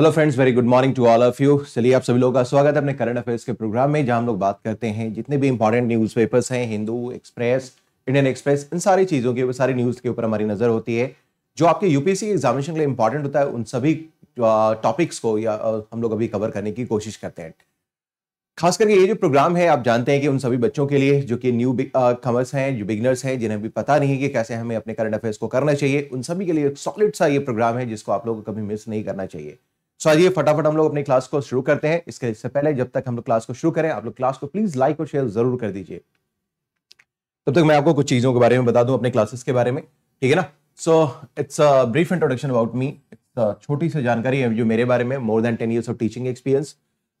Hello friends very good morning to all of you चलिए आप सभी लोगों का स्वागत है अपने करंट अफेयर्स के प्रोग्राम में जहां हम लोग बात करते हैं जितने भी इंपॉर्टेंट न्यूज़पेपर्स हैं हिंदू एक्सप्रेस इंडियन एक्सप्रेस इन सारी चीज़ों के ऊपर सारी न्यूज़ के ऊपर हमारी नज़र होती है जो आपके यूपीएससी एग्जामिनेशन के लिए इंपॉर्टेंट होता है उन सभी टॉपिक्स को या हम लोग अभी कवर करने की कोशिश करते हैं खास करके ये जो प्रोग्राम है आप जानते हैं कि उन सभी बच्चों के लिए जो कि न्यू कमर्स हैं जो बिगनर्स हैं जिन्हें भी पता नहीं है कि कैसे हमें अपने करंट अफेयर्स को करना चाहिए उन सभी के लिए एक सॉलिड सा ये प्रोग्राम है जिसको आप लोग को कभी मिस नहीं करना चाहिए सो आइए फटाफट हम लोग अपनी क्लास को शुरू करते हैं इसके इससे पहले जब तक हम लोग क्लास को शुरू करें आप लोग क्लास को प्लीज लाइक और शेयर जरूर कर दीजिए तब तक मैं आपको कुछ चीजों के बारे में बता दूं अपने क्लासेस के बारे में ठीक है ना so it's a brief introduction about me it's छोटी सी जानकारी है जो मेरे बारे में more than ten years of teaching experience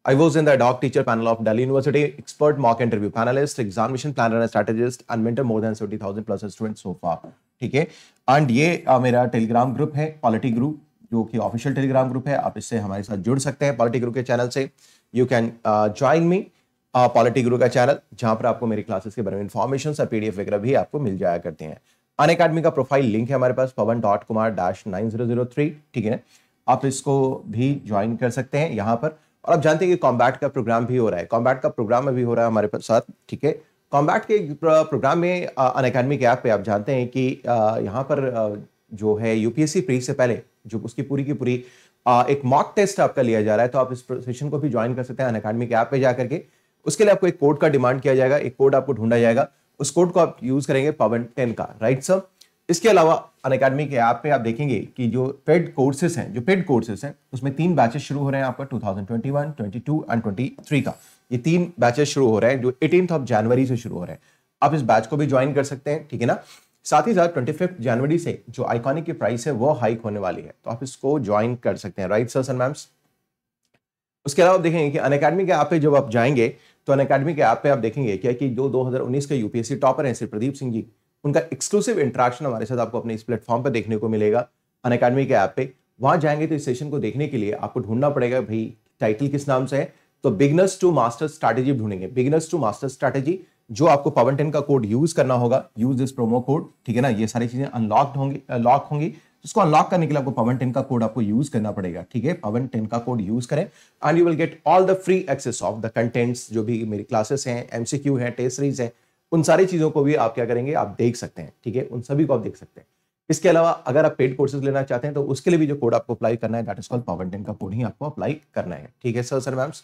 I was in the doc teacher panel of Delhi university expert mock interview panelist examination planner and strategist, and mentor more than 70,000 plus students so far. ठीक है and ये आ, uh, मेरा Telegram group है quality group जो कि official Telegram group है आप इससे हमारे साथ जुड़ सकते हैं पॉलिटी ग्रुप के चैनल से you can join me polity group का चैनल जहां पर आपको मेरी क्लासेस के बारे में इन्फॉर्मेशन और पीडीएफ वगैरह भी आपको मिल जाया करते हैं अन अकेडमी का प्रोफाइल लिंक है हमारे पास पवन dot Kumar dash nine zero zero three ठीक है आप इसको भी ज्वाइन कर सकते हैं यहाँ पर और आप जानते हैं कि कॉम्बैट का प्रोग्राम भी हो रहा है कॉम्बैट का प्रोग्राम भी हो रहा है हमारे साथ ठीक है कॉम्बैट के प्रोग्राम में अन uh, अकेडमी के ऐप पे आप जानते हैं कि uh, यहाँ पर uh, जो है यूपीएससी प्री से पहले जो उसकी पूरी की पूरी आ, एक मॉक टेस्ट आपका लिया जा रहा है तो आप इस सेशन को भी ज्वाइन कर सकते हैं अन अकेडमी के ऐप पे जाकर के उसके लिए आपको एक कोड का डिमांड किया जाएगा एक कोड आपको ढूंढा जाएगा उस कोड को आप यूज करेंगे पवन टेन का राइट सर इसके अलावा अन अकेडमी के ऐप पे आप देखेंगे कि जो पेड कोर्सेज हैं जो पेड कोर्सेज हैं उसमें तीन बैचेस शुरू हो रहे हैं आपका 2021, 22 एंड 23 का ये तीन बैचेस शुरू हो रहे हैं जो एटीन ऑफ जनवरी से शुरू हो रहे हैं आप इस बैच को भी ज्वाइन कर सकते हैं ठीक है ना साथ ही साथ ट्वेंटी फिफ्थ जनवरी से जो आइकॉनिक की प्राइस है वो हाइक होने वाली है तो आप इसको ज्वाइन कर सकते हैं राइट सर सर मैम्स उसके अलावा देखेंगे कि अन के पे जब आप जाएंगे तो अन के पे आप देखेंगे क्या कि जो 2019 के यूपीएससी टॉपर हैं श्री प्रदीप सिंह जी उनका एक्सक्लूसिव इंट्रैक्शन हमारे साथ आपको अपने इस प्लेटफॉर्म पर देखने को मिलेगा अन अकेडमी के ऐप पे वहां जाएंगे तो इस सेशन को देखने के लिए आपको ढूंढना पड़ेगा भाई टाइटल किस नाम से है तो बिगनर्स टू मास्टर स्ट्रैटेजी ढूंढेंगे बिगनर्स टू मास्टर्स स्ट्रैटेजी जो आपको पवन टेन का कोड यूज करना होगा यूज दिस प्रोमो कोड ठीक है ना ये सारी चीजें अनलॉक्ड होंगी लॉक होंगी जिसको तो अनलॉक करने के लिए आपको पवन टेन का कोड आपको यूज करना पड़ेगा ठीक है पवन टेन का कोड यूज करें and you will get all the free access of the contents जो भी मेरी क्लासेस हैं एमसीक्यू है टेस्टरीज है उन सारी चीजों को भी आप क्या करेंगे आप देख सकते हैं ठीक है उन सभी को आप देख सकते हैं इसके अलावा अगर आप पेड कोर्सेज लेना चाहते हैं तो उसके लिए भी जो कोड आपको अप्लाई करना है that is called Pawan ten का कोड ही आपको अप्लाई करना है ठीक है सर सर मैम्स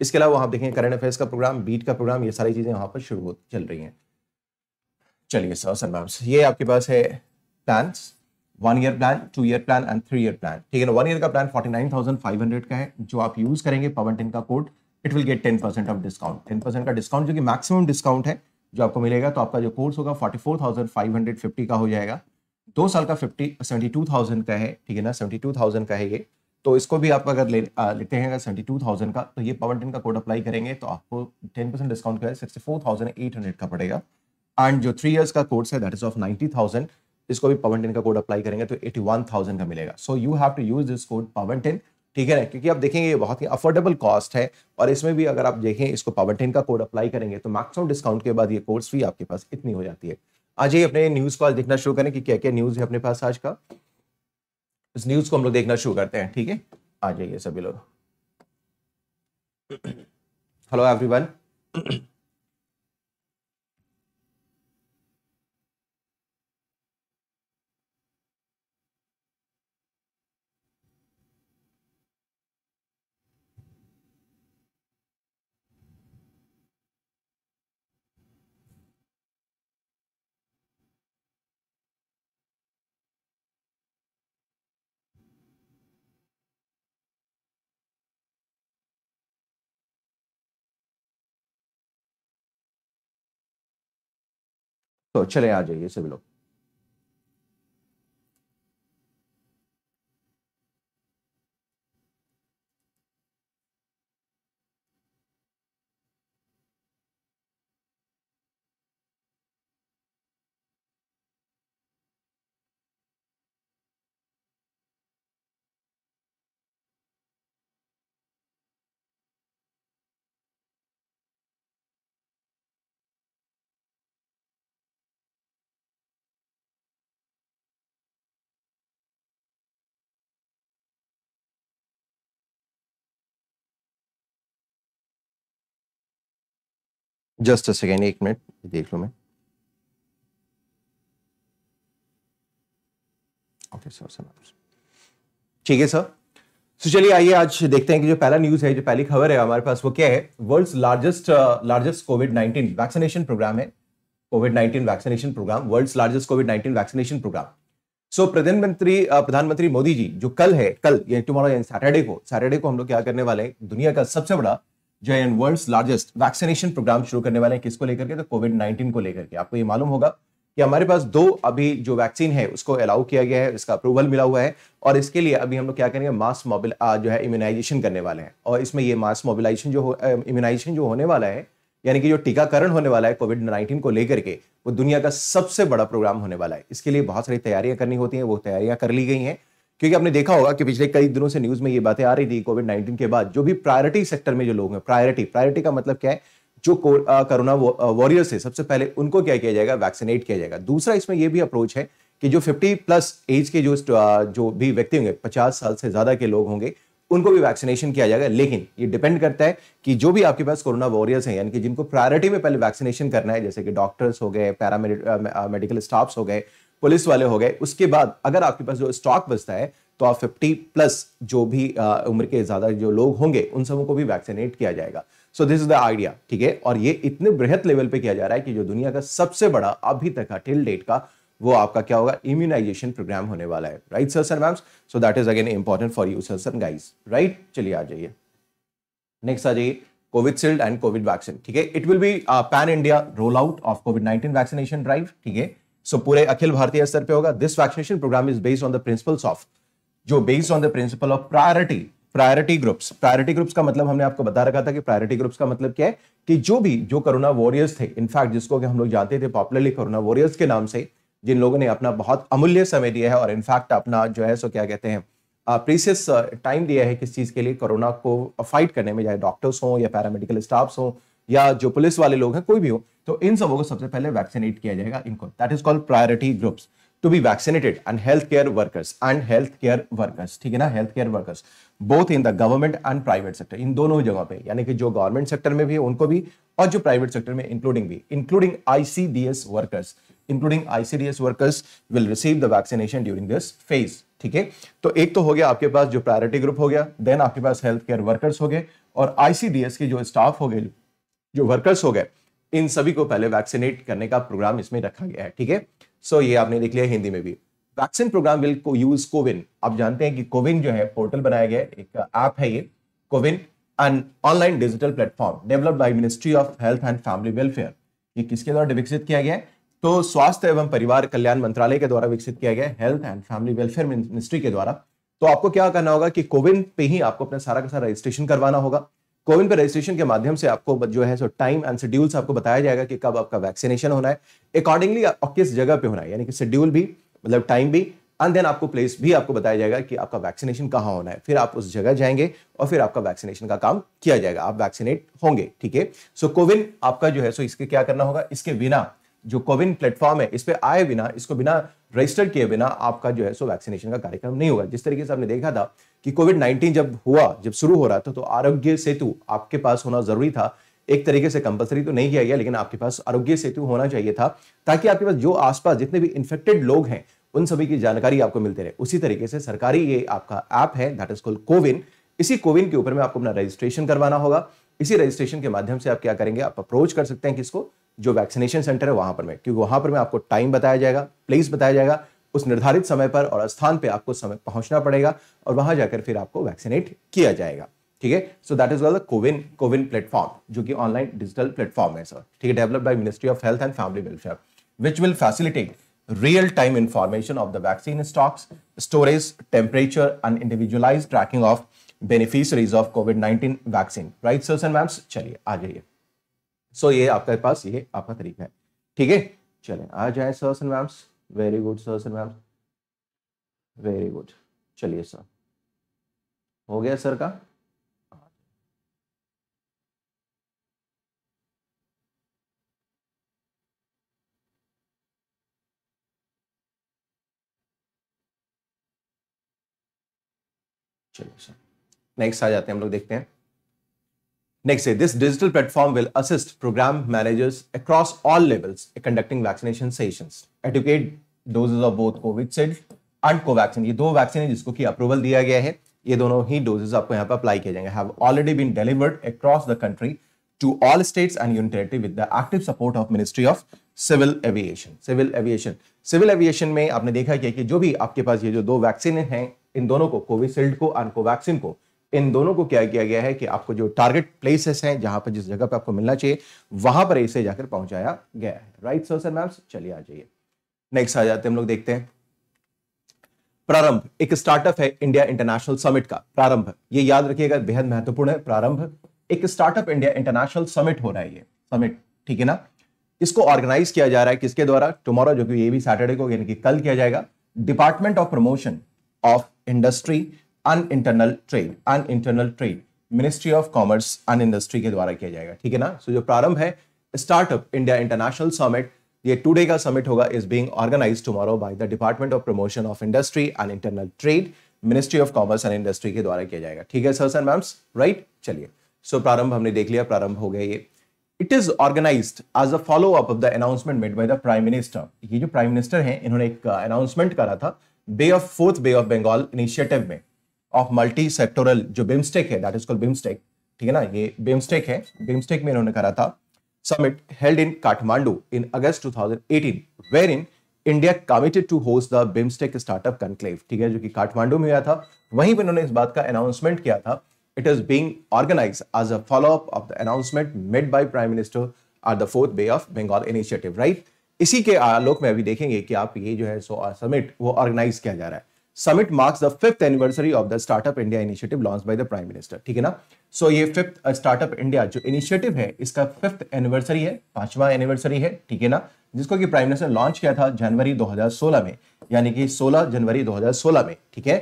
इसके अलावा आप देखें करंट अफेयर्स का प्रोग्राम बीट का प्रोग्राम ये सारी चीज़ें वहां पर शुरू चल रही हैं चलिए सर सर मैम ये आपके पास है plan one year plan two year plan and three year plan ठीक है ना वन ईयर का plan forty nine thousand five hundred का है जो आप यूज़ करेंगे पवन टेन का code it will get ten percent of discount ten percent का डिस्काउंट जो कि मैक्सिमम डिस्काउंट है जो आपको मिलेगा तो आपका जो कोर्स होगा forty four thousand five hundred fifty का हो जाएगा दो साल का फिफ्टी सेवेंटी टू थाउजेंड का है ठीक है ना सेवेंटी टू थाउजेंड का है ये तो इसको भी आप अगर ले आ, लेते हैं अगर सेवेंटी टू थाउजेंड का तो ये पावर टेन का कोड अप्लाई करेंगे तो आपको टेन परसेंट डिस्काउंट का sixty four thousand eight hundred का पड़ेगा एंड जो थ्री ईयर्स का कोर्स है that is off ninety thousand इसको भी पावन टेन का कोड अप्लाई करेंगे तो एटी वन थाउजेंड का मिलेगा so you have to use this code Pawan ten ठीक है ना क्योंकि आप देखेंगे ये बहुत ही अफोर्डेबल कॉस्ट है और इसमें भी अगर आप देखें इसको पावर टेन का कोड अप्लाई करेंगे तो मैक्सिमम डिस्काउंट के बाद ये कोर्स भी आपके पास इतनी हो जाती है आज ही अपने न्यूज़ कॉल देखना शुरू करें कि क्या क्या न्यूज़ है अपने पास आज का इस न्यूज को हम लोग देखना शुरू करते हैं ठीक है आ जाइए सभी लोग हेलो एवरीवन तो चले आ जाइए सभी लोग जस्ट अ सेकेंड एक मिनट देख लो मैं ओके सर ठीक है सर तो चलिए आइए आज देखते हैं कि जो पहला न्यूज है जो पहली खबर है हमारे पास वो क्या है world's largest largest COVID 19 vaccination program है COVID 19 vaccination program world's largest COVID 19 vaccination program so प्रधानमंत्री uh, प्रधानमंत्री मोदी जी जो कल है कल टुमारो सैटरडे को सैटरडे को हम लोग क्या करने वाले दुनिया का सबसे बड़ा जो है वर्ल्ड लार्जेस्ट वैक्सीनेशन प्रोग्राम शुरू करने वाले हैं किसको लेकर के तो कोविड नाइन्टीन को लेकर के आपको ये मालूम होगा कि हमारे पास दो अभी जो वैक्सीन है उसको अलाउ किया गया है इसका अप्रूवल मिला हुआ है और इसके लिए अभी हम लोग क्या करेंगे मास मोबिल जो है इम्यूनाइजेशन करने वाले हैं और इसमें ये मास मोबिलाइजेशन जो इम्यूनाइजेशन जो होने वाला है यानी कि जो टीकाकरण होने वाला है कोविड नाइन्टीन को लेकर के वो दुनिया का सबसे बड़ा प्रोग्राम होने वाला है इसके लिए बहुत सारी तैयारियां करनी होती हैं वो तैयारियां कर ली गई हैं क्योंकि आपने देखा होगा कि पिछले कई दिनों से न्यूज में ये बातें आ रही थी कोविड नाइन्टीन के बाद जो भी प्रायोरिटी सेक्टर में जो लोग हैं प्रायोरिटी प्रायोरिटी का मतलब क्या है जो कोरोना वॉरियर्स है सबसे पहले उनको क्या किया जाएगा वैक्सीनेट किया जाएगा दूसरा इसमें यह भी अप्रोच है कि जो 50 प्लस एज के जो जो भी व्यक्ति होंगे 50 साल से ज्यादा के लोग होंगे उनको भी वैक्सीनेशन किया जाएगा लेकिन ये डिपेंड करता है कि जो भी आपके पास कोरोना वॉरियर्स हैं यानी कि जिनको प्रायोरिटी में पहले वैक्सीनेशन करना है जैसे कि डॉक्टर्स हो गए पैरा मेडिकल स्टाफ्स हो गए पुलिस वाले हो गए उसके बाद अगर आपके पास जो स्टॉक बचता है तो आप 50 प्लस जो भी उम्र के ज़्यादा जो लोग होंगे उन सबों को भी वैक्सीनेट किया जाएगा so this is the idea ठीक है और ये इतने बृहद लेवल पे किया जा रहा है कि जो दुनिया का सबसे बड़ा अभी तक का टिल डेट का वो आपका क्या होगा इम्यूनाइजेशन प्रोग्राम होने वाला है right sir sir ma'ams so that is again important for you sir sir guys right चलिए आ जाइए नेक्स्ट आ जाइए Covishield and COVID vaccine ठीक है it will be pan India roll out of COVID nineteen vaccination drive ठीक है so पूरे अखिल भारतीय स्तर पे होगा this vaccination program is based on the principles of जो based on the principle of priority priority groups priority groups का मतलब हमने आपको बता रखा था कि प्रायोरिटी ग्रुप्स का मतलब क्या है कि जो भी जो कोरोना वॉरियर्स थे इनफैक्ट जिसको कि हम लोग जानते थे पॉपुलरली कोरोना वॉरियर्स के नाम से जिन लोगों ने अपना बहुत अमूल्य समय दिया है और इनफैक्ट अपना जो है सो क्या कहते हैं प्रीसियस टाइम दिया है किस चीज़ के लिए कोरोना को फाइट करने में चाहे डॉक्टर्स हों या पैरामेडिकल स्टाफ्स हों या जो पुलिस वाले लोग हैं कोई भी हो तो इन सबों को सबसे पहले वैक्सीनेट किया जाएगा इनको that is called priority groups to be vaccinated and health care workers and health care workers ठीक है ना health care workers both in the government and private sector इन दोनों जगह पे यानी कि जो गवर्नमेंट सेक्टर में भी है उनको भी और जो प्राइवेट सेक्टर में इंक्लूडिंग भी including ICDS workers including ICDS workers will receive the vaccination during this phase ठीक है तो एक तो हो गया आपके पास जो प्रायोरिटी ग्रुप हो गया देन आपके पास हेल्थ केयर वर्कर्स हो गए और आईसीडीएस के जो स्टाफ हो गए जो वर्कर्स हो गए इन सभी को पहले वैक्सीनेट करने का प्रोग्राम इसमें रखा गया है ठीक है सो ये आपने देख लिया हिंदी में भी वैक्सीन प्रोग्राम विल को यूज कोविन आप जानते हैं कि कोविन जो है पोर्टल बनाया गया एक ऐप है ये CoWIN an online digital platform developed by ministry of health and family welfare ये किसके द्वारा विकसित किया गया तो स्वास्थ्य एवं परिवार कल्याण मंत्रालय के द्वारा विकसित किया गया health and family welfare ministry के द्वारा तो आपको क्या करना होगा कि कोविन पे ही आपको अपना सारा का सारा रजिस्ट्रेशन करवाना होगा कोविन पर रजिस्ट्रेशन के माध्यम से आपको जो है सो टाइम एंड शेड्यूल्स आपको बताया जाएगा कि कब आपका वैक्सीनेशन होना है अकॉर्डिंगली और किस जगह पे होना है यानी कि शेड्यूल भी मतलब टाइम भी एंड देन आपको प्लेस भी आपको बताया जाएगा कि आपका वैक्सीनेशन कहाँ होना है फिर आप उस जगह जाएंगे और फिर आपका वैक्सीनेशन का काम किया जाएगा आप वैक्सीनेट होंगे ठीक है सो कोविन आपका जो है सो इसके क्या करना होगा इसके बिना जो कोविन प्लेटफॉर्म है इस पर आए बिना इसको बिना रजिस्टर किए बिना आपका जो है सो वैक्सीनेशन का कार्यक्रम नहीं होगा जिस तरीके से आपने देखा था कि कोविड नाइन्टीन जब हुआ जब शुरू हो रहा था तो आरोग्य सेतु आपके पास होना जरूरी था एक तरीके से कंपलसरी तो नहीं किया गया लेकिन आपके पास आरोग्य सेतु होना चाहिए था ताकि आपके पास जो आसपास जितने भी इन्फेक्टेड लोग हैं उन सभी की जानकारी आपको मिलते रहे उसी तरीके से सरकारी ये आपका ऐप है दैट इज कॉल्ड कोविन इसी कोविन के ऊपर में आपको अपना रजिस्ट्रेशन करवाना होगा इसी रजिस्ट्रेशन के माध्यम से आप क्या करेंगे आप अप्रोच कर सकते हैं किसको जो वैक्सीनेशन सेंटर है वहां पर मैं क्योंकि वहां पर मैं आपको टाइम बताया जाएगा प्लेस बताया जाएगा उस निर्धारित समय पर और स्थान पर आपको समय पहुंचना पड़ेगा और वहां जाकर फिर आपको वैक्सीनेट किया जाएगा ठीक है so that is well CoWIN CoWIN platform जो कि ऑनलाइन डिजिटल प्लेटफॉर्म है सर ठीक है developed by ministry of health and family welfare which will facilitate real time information of the vaccine stocks storage temperature and individualize tracking of beneficiaries of COVID nineteen vaccine right sirs and ma'ams चलिए आ जाइए सो ये आपके पास ये आपका तरीका है ठीक है चले आ जाए sirs and ma'ams very good sirs and ma'ams very good चलिए सर हो गया सर का चलिए सर नेक्स्ट आ जाते हैं हम लोग देखते हैं Next day, this digital platform will assist program managers across all levels conducting vaccination sessions, educate doses of both COVID and Covaxin ये दो वैक्सीन है जिसको कि अप्रूवल दिया गया है ये दोनों ही डोजेस आपको यहाँ पर अप्लाई किए जाएंगे have already been delivered across the country to all states and territory with the active support of ministry of civil aviation civil aviation civil aviation में आपने देखा क्या कि जो भी आपके पास ये जो दो वैक्सीन हैं इन दोनों को कोविशील्ड को एंड कोवैक्सिन को इन दोनों को क्या किया गया है कि आपको जो टारगेट प्लेसेस हैं जहां पर जिस जगह पर आपको मिलना चाहिए वहां पर इसे जाकर पहुंचाया गया है राइट सर सर मैम चलिए आ जाइए नेक्स्ट आ जाते हम लोग देखते हैं प्रारंभ एक स्टार्टअप है इंडिया इंटरनेशनल समिट का प्रारंभ ये याद रखिएगा बेहद महत्वपूर्ण है प्रारंभ एक स्टार्टअप इंडिया इंटरनेशनल समिट हो रहा है ये समिट ठीक है ना इसको ऑर्गेनाइज किया जा रहा है किसके द्वारा टुमारो जो कि ये भी सैटरडे को यानी कि कल किया जाएगा department of promotion of industry and internal trade and internal trade ministry of commerce and industry के द्वारा किया जाएगा ठीक है ना सो so, जो प्रारंभ है स्टार्टअप इंडिया इंटरनेशनल समिट ये टू डे का समिट होगा is being organised tomorrow by the department of promotion of industry and internal trade ministry of commerce and industry के द्वारा किया जाएगा ठीक है सर सर मैम्स राइट चलिए सो प्रारंभ हमने देख लिया प्रारंभ हो गया ये it is organise as a follow up of the announcement made by the prime minister ये जो प्राइम मिनिस्टर हैं इन्होंने एक अनाउंसमेंट uh, करा था bay of fourth bay of Bengal initiative में ऑफ मल्टी सेक्टोरल जो बिम्स्टेक है दैट इज कॉल्ड बिम्स्टेक ठीक है ना ये बिम्स्टेक है बिम्स्टेक में इन्होंने करा था summit held in Kathmandu in August 2018 where in India committed to host the BIMSTEC startup conclave ठीक है जो कि काठमांडू में हुआ था वहीं पे इन्होंने इस बात का अनाउंसमेंट किया था it is being organised as a follow up of the announcement made by prime minister at the fourth bay of Bengal initiative right इसी के आलोक में अभी देखेंगे कि आप ये जो है सो समिट वो ऑर्गेनाइज किया जा रहा है summit marks the fifth anniversary of the startup India initiative launch by the prime minister ठीक है ना सो so, ये फिफ्थ स्टार्टअप इंडिया जो इनिशिएटिव है इसका फिफ्थ एनिवर्सरी है पांचवा एनिवर्सरी है ठीक है ना जिसको कि प्राइम मिनिस्टर लॉन्च किया था जनवरी 2016 में यानी कि 16 जनवरी 2016 में ठीक है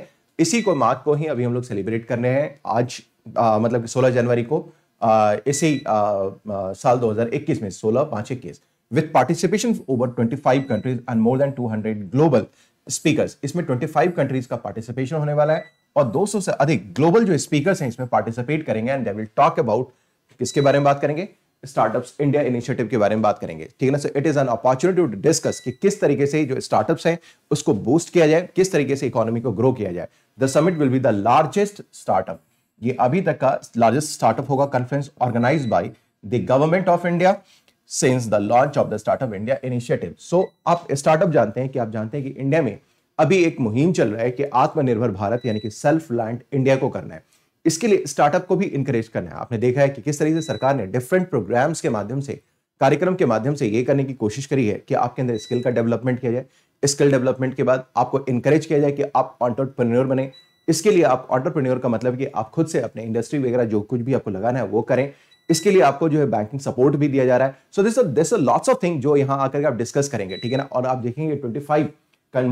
इसी को मार्क को ही अभी हम लोग सेलिब्रेट करने हैं आज आ, uh, मतलब सोलह जनवरी को आ, uh, इसी आ, uh, आ, साल दो में सोलह पांच इक्कीस with participation over twenty countries and more than two global speakers इसमें 25 कंट्रीज का पार्टिसिपेशन होने वाला है और 200 से अधिक ग्लोबल जो स्पीकर्स हैं इसमें पार्टिसिपेट करेंगे and they will talk about किसके बारे में बात करेंगे स्टार्टअप्स इंडिया इनिशिएटिव के बारे में बात करेंगे ठीक है ना so it is an opportunity to discuss कि किस तरीके से जो स्टार्टअप्स हैं उसको बूस्ट किया जाए किस तरीके से इकोनॉमी को ग्रो किया जाए the summit will be the largest startup ये अभी तक का लार्जेस्ट स्टार्टअप होगा conference organise by the government of India since the launch of the startup India initiative so आप स्टार्टअप जानते हैं कि आप जानते हैं कि इंडिया में अभी एक मुहिम चल रहा है कि आत्मनिर्भर भारत यानी कि सेल्फ लैंड इंडिया को करना है इसके लिए स्टार्टअप को भी इंकरेज करना है आपने देखा है कि किस तरीके से सरकार ने डिफरेंट प्रोग्राम्स के माध्यम से कार्यक्रम के माध्यम से ये करने की कोशिश करी है कि आपके अंदर स्किल का डेवलपमेंट किया जाए स्किल डेवलपमेंट के बाद आपको इंकरेज किया जाए कि आप ऑन्टरप्रन्योर बने इसके लिए आप ऑन्टरप्रन्योर का मतलब कि आप खुद से अपने इंडस्ट्री वगैरह जो कुछ भी आपको लगाना है वो करें इसके लिए आपको जो है बैंकिंग सपोर्ट भी दिया जा रहा है so this this lots of thing जो यहाँ आकर आप डिस्कस करेंगे ठीक है ना और आप देखेंगे twenty five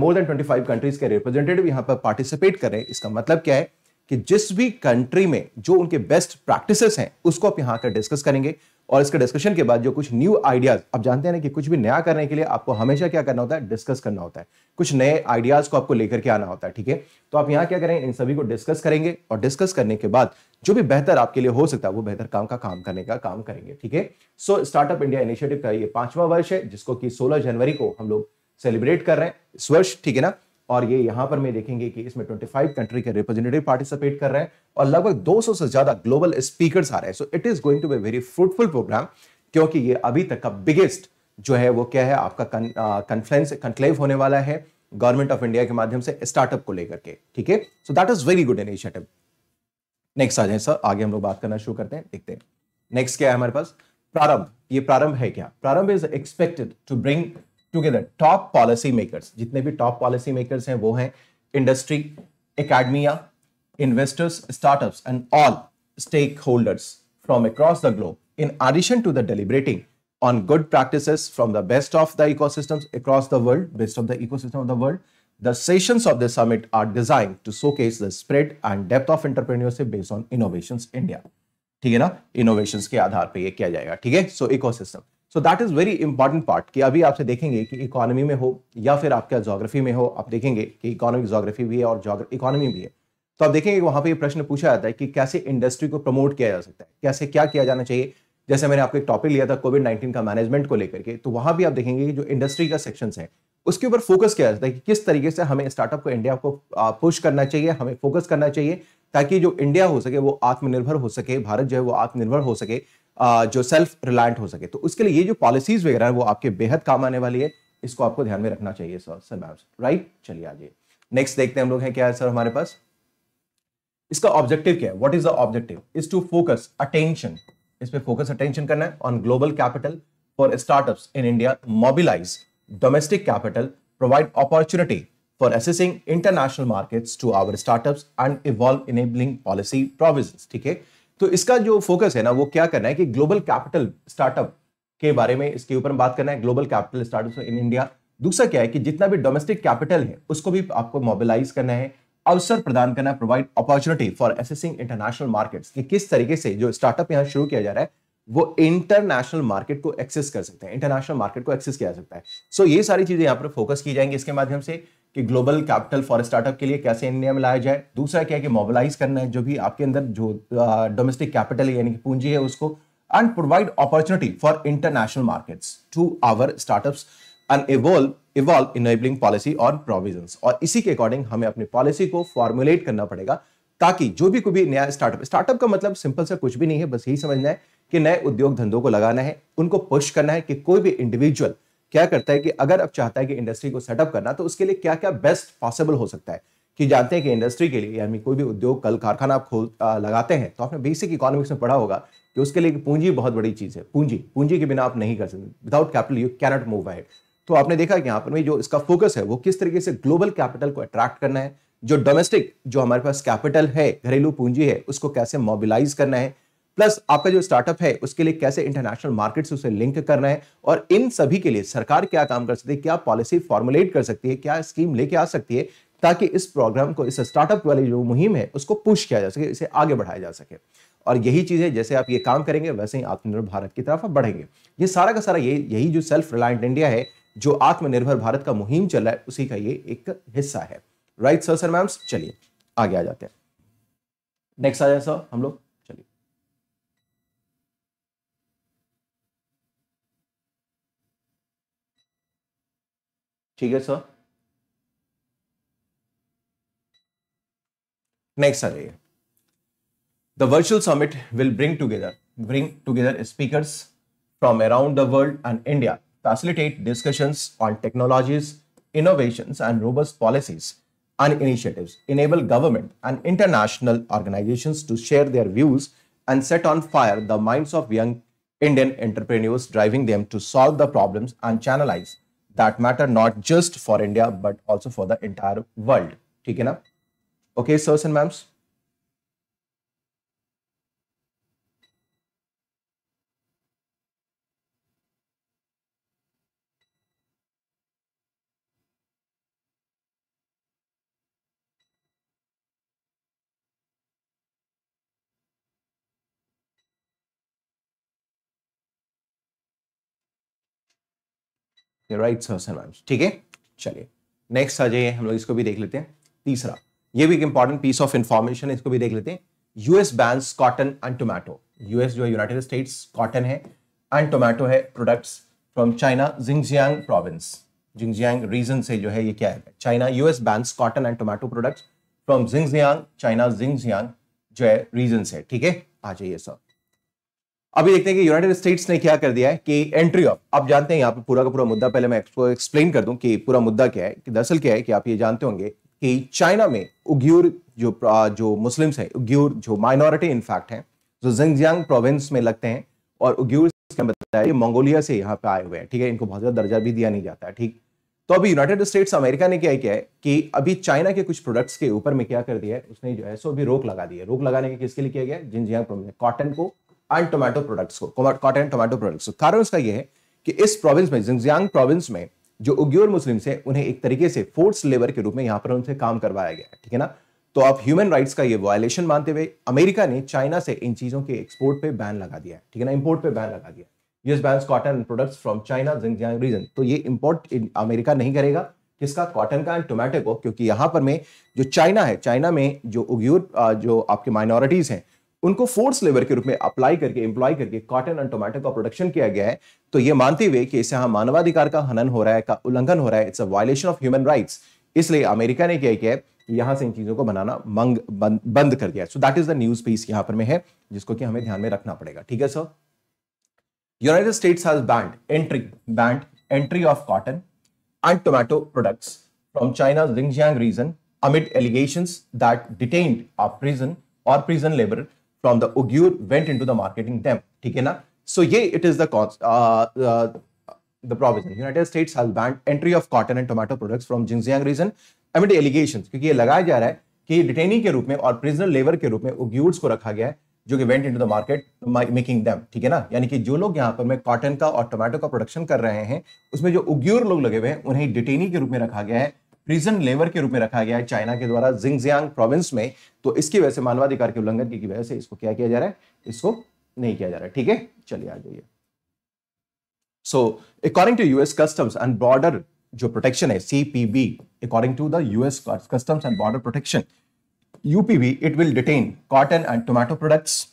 more than twenty five countries के रिप्रेजेंटेटिव यहाँ पर पार्टिसिपेट कर रहे हैं इसका मतलब क्या है कि जिस भी कंट्री में जो उनके बेस्ट प्रैक्टिसेस हैं उसको आप यहाँ आकर डिस्कस करेंगे और इसके डिस्कशन के बाद जो कुछ न्यू आइडियाज आप जानते हैं ना कि कुछ भी नया करने के लिए आपको हमेशा क्या करना होता है डिस्कस करना होता है कुछ नए आइडियाज को आपको लेकर के आना होता है ठीक है तो आप यहाँ क्या करें इन सभी को डिस्कस करेंगे और डिस्कस करने के बाद जो भी बेहतर आपके लिए हो सकता है वो बेहतर काम का काम करने का काम करेंगे ठीक है सो स्टार्टअप इंडिया इनिशिएटिव का ये पांचवा वर्ष है जिसको कि सोलह जनवरी को हम लोग सेलिब्रेट कर रहे हैं इस वर्ष ठीक है ना और ये यहां पर में देखेंगे कि इसमें 25 कंट्री के रिप्रेजेंटेटिव पार्टिसिपेट कर रहे हैं और लगभग 200 से ज्यादा ग्लोबल स्पीकर्स आ रहे हैं so it is going to be very fruitful programme क्योंकि ये अभी तक का बिगेस्ट जो है वो क्या है आपका कन्फ्लेंस कंक्लेव होने वाला है गवर्नमेंट ऑफ इंडिया के माध्यम से स्टार्टअप को लेकर के ठीक है so that is very good initiative next आ जाए सर आगे हम लोग बात करना शुरू करते हैं देखते हैं नेक्स्ट क्या है हमारे पास प्रारंभ ये प्रारंभ है क्या Prarambh is expected to bring together top policy makers जितने भी टॉप पॉलिसी मेकर्स हैं वो हैं industry academia investors startups and all stakeholders from across the globe in addition to the deliberating on good practice from the best of the ecosystem across the world best of the ecosystem of the world The sessions of the summit are designed to showcase the spread and depth of entrepreneurship based on innovations India. ठीक है ना innovation के आधार पर यह किया जाएगा ठीक है so ecosystem so that is very important part कि अभी आपसे देखेंगे कि इकोनॉमी में हो या फिर आपका जोग्राफी में हो आप देखेंगे कि इकोनॉमिक जोग्राफी भी है और इकोनॉमी भी है तो आप देखेंगे कि वहां पर प्रश्न पूछा जाता है कि कैसे इंडस्ट्री को प्रमोट किया जा सकता है कैसे क्या किया जाना चाहिए जैसे मैंने आपको एक टॉपिक लिया था कोविड नाइन्टीन का मैनेजमेंट को लेकर के तो वहां भी आप देखेंगे कि जो इंडस्ट्री का सेक्शन है उसके ऊपर फोकस किया जाता है कि किस तरीके से हमें स्टार्टअप को इंडिया को पुश करना चाहिए हमें फोकस करना चाहिए ताकि जो इंडिया हो सके वो आत्मनिर्भर हो सके भारत जो है वो आत्मनिर्भर हो सके जो सेल्फ रिलायंट हो सके तो उसके लिए ये जो पॉलिसीज वगैरह है वो आपके बेहद काम आने वाली है इसको आपको ध्यान में रखना चाहिए सर सर मैम राइट चलिए आ जाइए नेक्स्ट देखते हैं हम लोग हैं क्या है सर हमारे पास इसका ऑब्जेक्टिव क्या है what is the objective is to focus attention इस फोकस अटेंशन करना है on global capital for startup in India mobilise domestic capital provide opportunity for assessing international markets to our startups and evolve enabling policy provisions ठीक है तो इसका जो focus है ना वो क्या करना है कि ग्लोबल कैपिटल स्टार्टअप के बारे में इसके ऊपर बात करना है global capital startup in India दूसरा क्या है कि जितना भी डोमेस्टिक कैपिटल है उसको भी आपको मोबिलाइज करना है अवसर प्रदान करना है provide opportunity for assessing international markets कि किस तरीके से जो स्टार्टअप यहाँ शुरू किया जा रहा है वो इंटरनेशनल मार्केट को एक्सेस कर सकते हैं इंटरनेशनल मार्केट को एक्सेस किया जा सकता है सो so, ये सारी चीजें यहाँ पर फोकस की जाएंगी इसके माध्यम से कि ग्लोबल कैपिटल फॉर स्टार्टअप के लिए कैसे इंडिया में लाया जाए दूसरा क्या है कि मोबिलाइज करना है जो भी आपके अंदर जो डोमेस्टिक कैपिटल है यानी कि पूंजी है उसको and provide opportunity for international markets to our startups and evolve evolve enabling policy और प्रोविजन और इसी के अकॉर्डिंग हमें अपनी पॉलिसी को फॉर्मुलेट करना पड़ेगा ताकि जो भी कोई भी नया स्टार्टअप स्टार्टअप का मतलब सिंपल सा कुछ भी नहीं है बस यही समझना है कि नए उद्योग धंधों को लगाना है उनको पुश करना है कि कोई भी इंडिविजुअल क्या करता है कि अगर आप चाहता है कि इंडस्ट्री को सेटअप करना तो उसके लिए क्या क्या बेस्ट पॉसिबल हो सकता है कि जानते हैं कि इंडस्ट्री के लिए यानी कोई भी उद्योग कल कारखाना आप खोल लगाते हैं तो आपने बेसिक इकोनॉमिक्स में पढ़ा होगा कि उसके लिए पूंजी बहुत बड़ी चीज़ है पूंजी पूंजी के बिना आप नहीं कर सकते without capital you cannot move ahead तो आपने देखा कि यहाँ पर जो इसका फोकस है वो किस तरीके से ग्लोबल कैपिटल को अट्रैक्ट करना है जो डोमेस्टिक जो हमारे पास कैपिटल है घरेलू पूंजी है उसको कैसे मोबिलाइज करना है प्लस आपका जो स्टार्टअप है उसके लिए कैसे इंटरनेशनल मार्केट से उसे लिंक करना है और इन सभी के लिए सरकार क्या काम कर सकती है क्या पॉलिसी फॉर्मुलेट कर सकती है क्या स्कीम लेके आ सकती है ताकि इस प्रोग्राम को इस स्टार्टअप वाली जो मुहिम है उसको पुश किया जा सके इसे आगे बढ़ाया जा सके और यही चीजें जैसे आप ये काम करेंगे वैसे ही आत्मनिर्भर भारत की तरफ बढ़ेंगे ये सारा का सारा ये यही जो सेल्फ रिलायंट इंडिया है जो आत्मनिर्भर भारत का मुहिम चल रहा है उसी का ये एक हिस्सा है राइट सर सर मैम्स चलिए आगे आ जाते हैं नेक्स्ट आ जाए सर हम लोग ठीक sir. Next next The virtual summit will summit will bring together speakers from around the world and India, facilitate discussions on technologies, innovations, and robust policies and initiatives, enable government and international organizations to share their views and set on fire the minds of young Indian entrepreneurs, driving them to solve the problems and channelize that matter not just for India but also for the entire world. ठीक है Okay, sirs and ma'ams. Right sir ma'am ठीक है चलिए next आ जाइए हम लोग इसको भी देख लेते हैं तीसरा ये भी एक इंपॉर्टेंट पीस ऑफ इंफॉर्मेशन है इसको भी देख लेते हैं US bans cotton and tomato US जो है यूनाइटेड स्टेट्स कॉटन है एंड टोमेटो है products from China Xinjiang province Xinjiang region से जो है ये क्या है China US bans cotton and tomato products from Xinjiang China Xinjiang जो है रीजन से ठीक है आ जाइए सर अभी देखते हैं कि यूनाइटेड स्टेट्स ने क्या कर दिया है कि एंट्री ऑफ आप जानते हैं यहाँ पे पूरा का पूरा मुद्दा पहले मैं आपको एक्सप्लेन कर दूं कि पूरा मुद्दा क्या है कि दरअसल क्या है कि आप ये जानते होंगे कि चाइना में उग्यूर जो जो मुस्लिम्स हैं उग्यूर जो माइनॉरिटी इनफैक्ट हैं जो जिंगजियांग प्रोविंस में लगते हैं और उग्यूर बताया मतलब ये मंगोलिया से यहाँ पे आए हुए हैं ठीक है इनको बहुत ज़्यादा दर्जा भी दिया नहीं जाता है ठीक तो अभी यूनाइटेड स्टेट्स अमेरिका ने क्या किया है कि अभी चाइना के कुछ प्रोडक्ट्स के ऊपर में क्या कर दिया है उसने जो है सो अभी रोक लगा दी है रोक लगाने के किसके लिए किया गया जिंगजियांग प्रोविंस कॉटन को एंड टोमेटो प्रोडक्ट्स को कॉटन एंड टोमेटो प्रोडक्ट्स कारण उसका यह है कि इस प्रोविंस में जिंगजियांग प्रोविंस में जो उग्योर मुस्लिम है उन्हें एक तरीके से फोर्स लेबर के रूप में यहां पर उनसे काम करवाया गया है ठीक है ना तो आप ह्यूमन राइट्स का ये वायलेशन मानते हुए अमेरिका ने चाइना से इन चीजों के एक्सपोर्ट पे बैन लगा दिया है ठीक है ना इंपोर्ट पे बैन लगा दिया US ban cotton products from China Xinjiang region तो ये इंपोर्ट अमेरिका नहीं करेगा किसका कॉटन का एंड टोमेटो को क्योंकि यहां पर में जो चाइना है चाइना में जो उग्योर जो आपके माइनॉरिटीज हैं उनको फोर्स लेबर के रूप में अप्लाई करके एम्प्लॉय करके कॉटन एंड टोमेटो का प्रोडक्शन किया गया है तो यह मानते हुए कि इसे यहाँ मानवाधिकार का हनन हो रहा है का उल्लंघन हो रहा है it's a violation of human rights इसलिए अमेरिका ने क्या किया है यहां से इन चीजों को बनाना मंग बंद, बंद कर दिया so that is the news piece यहां पर में है जिसको कि हमें ध्यान में रखना पड़ेगा ठीक है sir United States has banned entry banned entry of cotton and tomato products from China Xinjiang region amid allegations that detained or prison और prison labour from the Uyghur went in to the marketing dam ठीक है ना so ये it is the provision United States banned entry of cotton and tomato product from Xinjiang region I mean allegation क्योंकि ये लगाया जा रहा है कि डिटेनी के रूप में और प्रिजनल लेबर के रूप में उग्यूर्स को रखा गया है जो कि went in to the market making dam ठीक है ना यानी कि जो लोग यहाँ पर में कॉटन का और टोमेटो का प्रोडक्शन कर रहे हैं उसमें जो उग्यूर लोग लगे हुए हैं उन्हें डिटेनी के रूप में रखा गया है प्रिजन लेबर के रूप में रखा गया है चाइना के द्वारा जिंगजियांग प्रोविंस में तो इसकी वजह से मानवाधिकार के उल्लंघन की वजह से इसको क्या किया जा रहा है इसको नहीं किया जा रहा है ठीक है चलिए आ जाइए so according to US customs and border जो प्रोटेक्शन है CPB according to the US customs and border protection UPB it will detain cotton and tomato products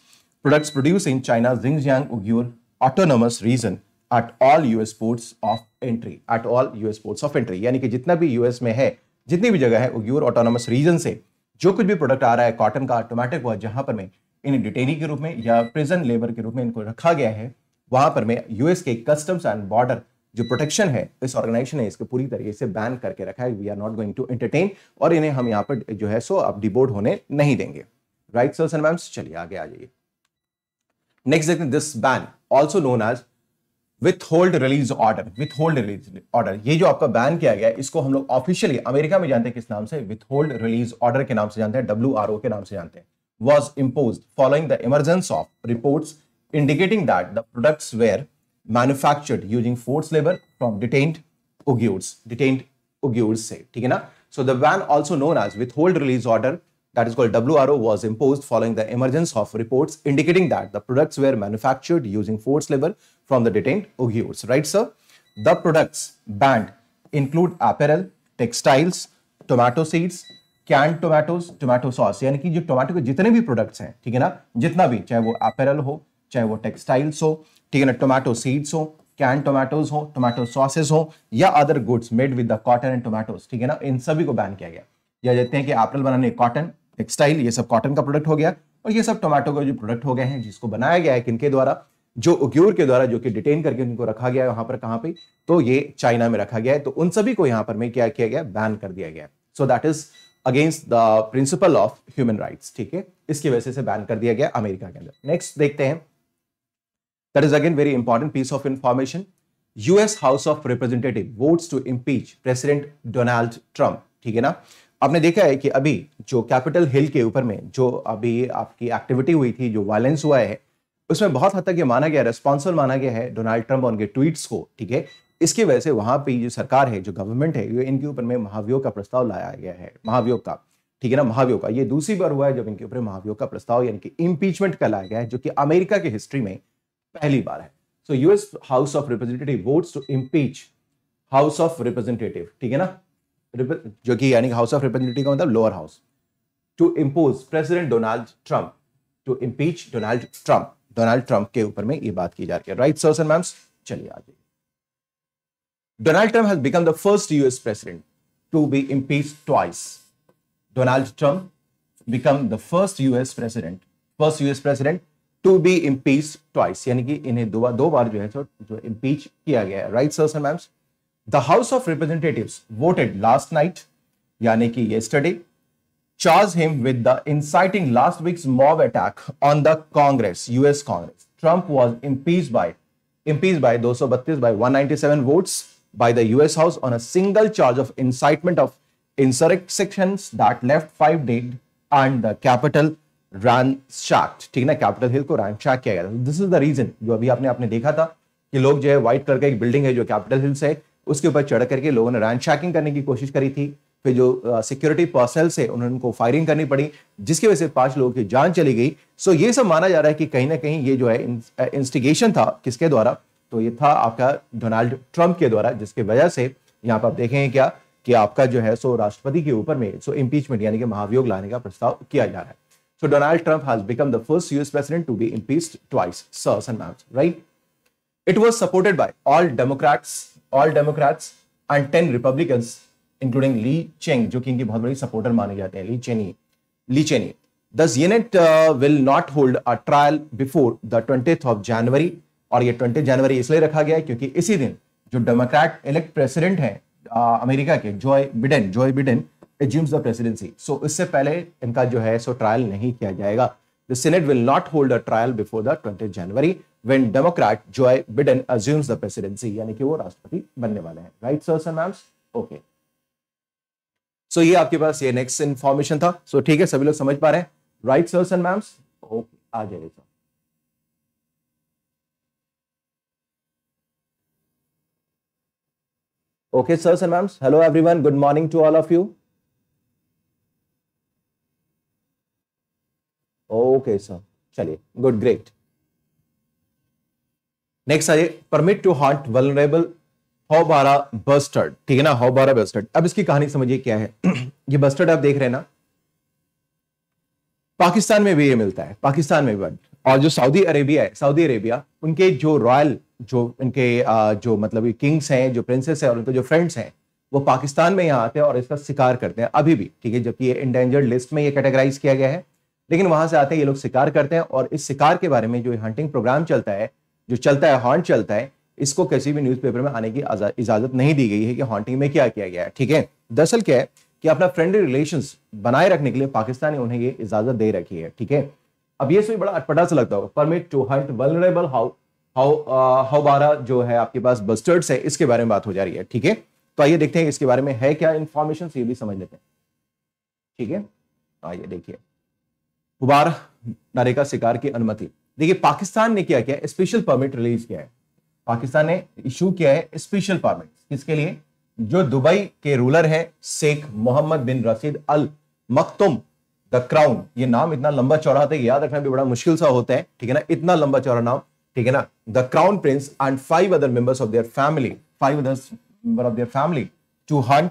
products produce in China Xinjiang Uyghur autonomous region at all US ports of entry at all US ports of entry यानी कि जितना भी US में है जितनी भी जगह है उग्यूर ऑटोनोमस रीजन से जो कुछ भी प्रोडक्ट आ रहा है कॉटन का ऑटोमेटिक का जहाँ पर मैं इन्हें डिटेनी के रूप में या प्रिजन लेबर के रूप में इनको रखा गया है वहाँ पर मैं यूएस के कस्टम्स एंड बॉर्डर जो प्रोटेक्शन है इस ऑर्गेनाइजेशन ने इसको पूरी तरीके से बैन करके रखा है we are not going to entertain और इन्हें हम यहाँ पर जो है सो अब डिबोर्ड होने नहीं देंगे राइट सर्स एंड मैम्स चलिए आगे आ जाइए नेक्स्ट देखते this ban also known as withhold release order withhold release order ये जो आपका बैन किया गया इसको हम लोग ऑफिशियली अमेरिका में जानते हैं किस नाम से विथ होल्ड रिलीज ऑर्डर के नाम से जानते हैं डब्ल्यू आर ओ के नाम से जानते हैं was impose following the emergence of report indicating that the product were manufactured using force labour from detained उग्यूड्स डिटेन्ड से ठीक है ना so the ban also known as withhold release order that is called WRO was imposed following the emergence of reports indicating that the products were manufactured using forced labor from the detained Uyghurs. Right, sir? The products banned include apparel, textiles, tomato seeds, canned tomatoes, tomato sauce. यानी कि जो tomato के जितने भी products हैं ठीक है ना जितना भी चाहे वो apparel हो चाहे वो textiles हो ठीक है ना tomato seeds हो canned tomatoes हो tomato sauces हो या other goods made with the cotton and tomatoes ठीक है ना इन सभी को ban किया गया या देते हैं कि अपरल बनाने कॉटन टेक्सटाइल ये सब कॉटन का प्रोडक्ट हो गया और ये सब टोमेटो का जो प्रोडक्ट हो गए हैं जिसको बनाया गया है किनके द्वारा जो उग्योर के द्वारा जो कि डिटेन करके उनको रखा गया है वहां पर कहां पे तो ये चाइना में रखा गया है तो उन सभी को यहां पर में क्या किया गया बैन कर दिया गया so that is against the principle of human rights ठीक है इसकी वजह से बैन कर दिया गया अमेरिका के अंदर नेक्स्ट देखते हैं that is again very important piece of information US House of Representative votes to impeach president Donald Trump ठीक है ना आपने देखा है कि अभी जो कैपिटल हिल के ऊपर में जो अभी आपकी एक्टिविटी हुई थी जो वायलेंस हुआ है उसमें बहुत हद तक ये माना गया रेस्पॉन्सिबल माना गया है डोनाल्ड ट्रंप और उनके ट्वीट्स को ठीक है इसकी वजह से वहां पर जो सरकार है जो गवर्नमेंट है इनके ऊपर में महाभियोग का प्रस्ताव लाया गया है महाभियोग का ठीक है ना महाभियोग का ये दूसरी बार हुआ है जब इनके ऊपर महाभियोग का प्रस्ताव यानी कि इम्पीचमेंट का लाया गया है जो कि अमेरिका के हिस्ट्री में पहली बार है so US House of Representative votes to impeach House of Representative ठीक है ना जो कि यानी हाउस ऑफ रिप्रेजेंटेटिव का मतलब lower house to impose president Donald Trump to impeach Donald Trump Donald Trump के ऊपर में ये बात की जा रही है राइट सर्स एंड मैम्स चलिए आगे Donald Trump has become the first US president to be impeach twice Donald Trump become the first US president first US president to be impeach twice यानी कि इन्हें दो बार जो है सो इम्पीच किया गया है right sirs and ma'ams the House of Representative voted last night यानी कि yesterday charge him with the inciting last week's mob attack on the Congress US Congress Trump was impeach by impeach by दो सौ 232 by 197 votes by the US House on a single of of incitement of insurrections that left five dead and the capital ransacked. ठीक ना Capitol Hill को रैन रैनशैक किया गया था this is the reason जो अभी आपने आपने देखा था कि लोग जो है व्हाइट कलर का एक बिल्डिंग है जो कैपिटल हिल से उसके ऊपर चढ़ करके लोगों ने रैंड शैकिंग करने की कोशिश करी थी फिर जो सिक्योरिटी पर्सनल से उन्होंने उनको फायरिंग करनी पड़ी जिसकी वजह से पांच लोगों की जान चली गई सो ये सब माना जा रहा है कि कहीं ना कहीं ये जो है इंस्टिगेशन था किसके द्वारा तो ये था आपका डोनाल्ड ट्रंप के द्वारा जिसके वजह से यहाँ पर आप देखेंगे क्या कि आपका जो है सो राष्ट्रपति के ऊपर में सो इम्पीचमेंट यानी कि महाभियोग लाने का प्रस्ताव किया जा रहा है so Donald Trump has become the first US president to be impeach twice sirs and right it was supported by all Democrats all Democrats and ten Republicans including Liz Cheney जो कि इनकी बहुत बड़ी सपोर्टर माने जाते हैं ली चेनी Liz Cheney दस unit will not hold a trial before the twenty of January और ये ट्वेंटी जनवरी इसलिए रखा गया है क्योंकि इसी दिन जो डेमोक्रेट इलेक्ट प्रेसिडेंट है अमेरिका के Joe Biden Joe Biden assumes the presidency so इससे पहले इनका जो है सो ट्रायल नहीं किया जाएगा the Senate will not hold a trial before the twenty January when Democrat Joe Biden assumes the presidency, yani ki wo rashtrapati banne wale hain right sir sir ma'am okay so ye aapke paas ye next information tha so, theek hai sabhi log samajh pa rahe hain right sir sir ma'am okay aa जाइए sir Okay, sir sir ma'am Hello, everyone. Good morning to all of you. Okay, sir. चलिए, good great next आइए permit to hunt houbara bustard ठीक है ना how houbara bustard अब इसकी कहानी समझिए क्या है ये बस्टर्ड आप देख रहे हैं ना पाकिस्तान में भी ये मिलता है पाकिस्तान में भी और जो सऊदी अरेबिया है सऊदी अरेबिया उनके जो रॉयल जो उनके जो मतलब किंग्स हैं जो प्रिंसेस हैं और उनके जो फ्रेंड्स हैं वो पाकिस्तान में यहाँ आते हैं और इसका शिकार करते हैं अभी भी ठीक है जबकि ये इंडेंजर्ड लिस्ट में ये कैटेगराइज किया गया है लेकिन वहां से आते हैं ये लोग शिकार करते हैं और इस शिकार के बारे में जो हंटिंग प्रोग्राम चलता है जो चलता है हॉन्ट चलता है इसको किसी भी न्यूज़पेपर में आने की इजाजत नहीं दी गई है कि हॉन्टिंग में क्या किया गया है ठीक है दरअसल क्या है कि अपना फ्रेंडली रिलेशन बनाए रखने के लिए पाकिस्तान ने उन्हें ये इजाजत दे रखी है ठीक है अब ये सभी बड़ा अटपटा सा लगता होगा permit to hunt vulnerable how how houbara जो है आपके पास बस्टर्ड्स है इसके बारे में बात हो जा रही है ठीक है तो आइए देखते हैं इसके बारे में है क्या इंफॉर्मेशन ये भी समझ लेते हैं ठीक है आइए देखिए हुबार नारे का शिकार की अनुमति देखिए पाकिस्तान ने क्या किया स्पेशल परमिट रिलीज किया है पाकिस्तान ने इशू किया है स्पेशल परमिट किसके लिए जो दुबई के रूलर है Sheikh Mohammed bin Rashid Al Maktoum the crown ये नाम इतना लंबा चौड़ा होता है याद रखना भी बड़ा मुश्किल सा होता है ठीक है ना इतना लंबा चौड़ा नाम ठीक है ना the crown prince and five other members of their family five others member of their family to hunt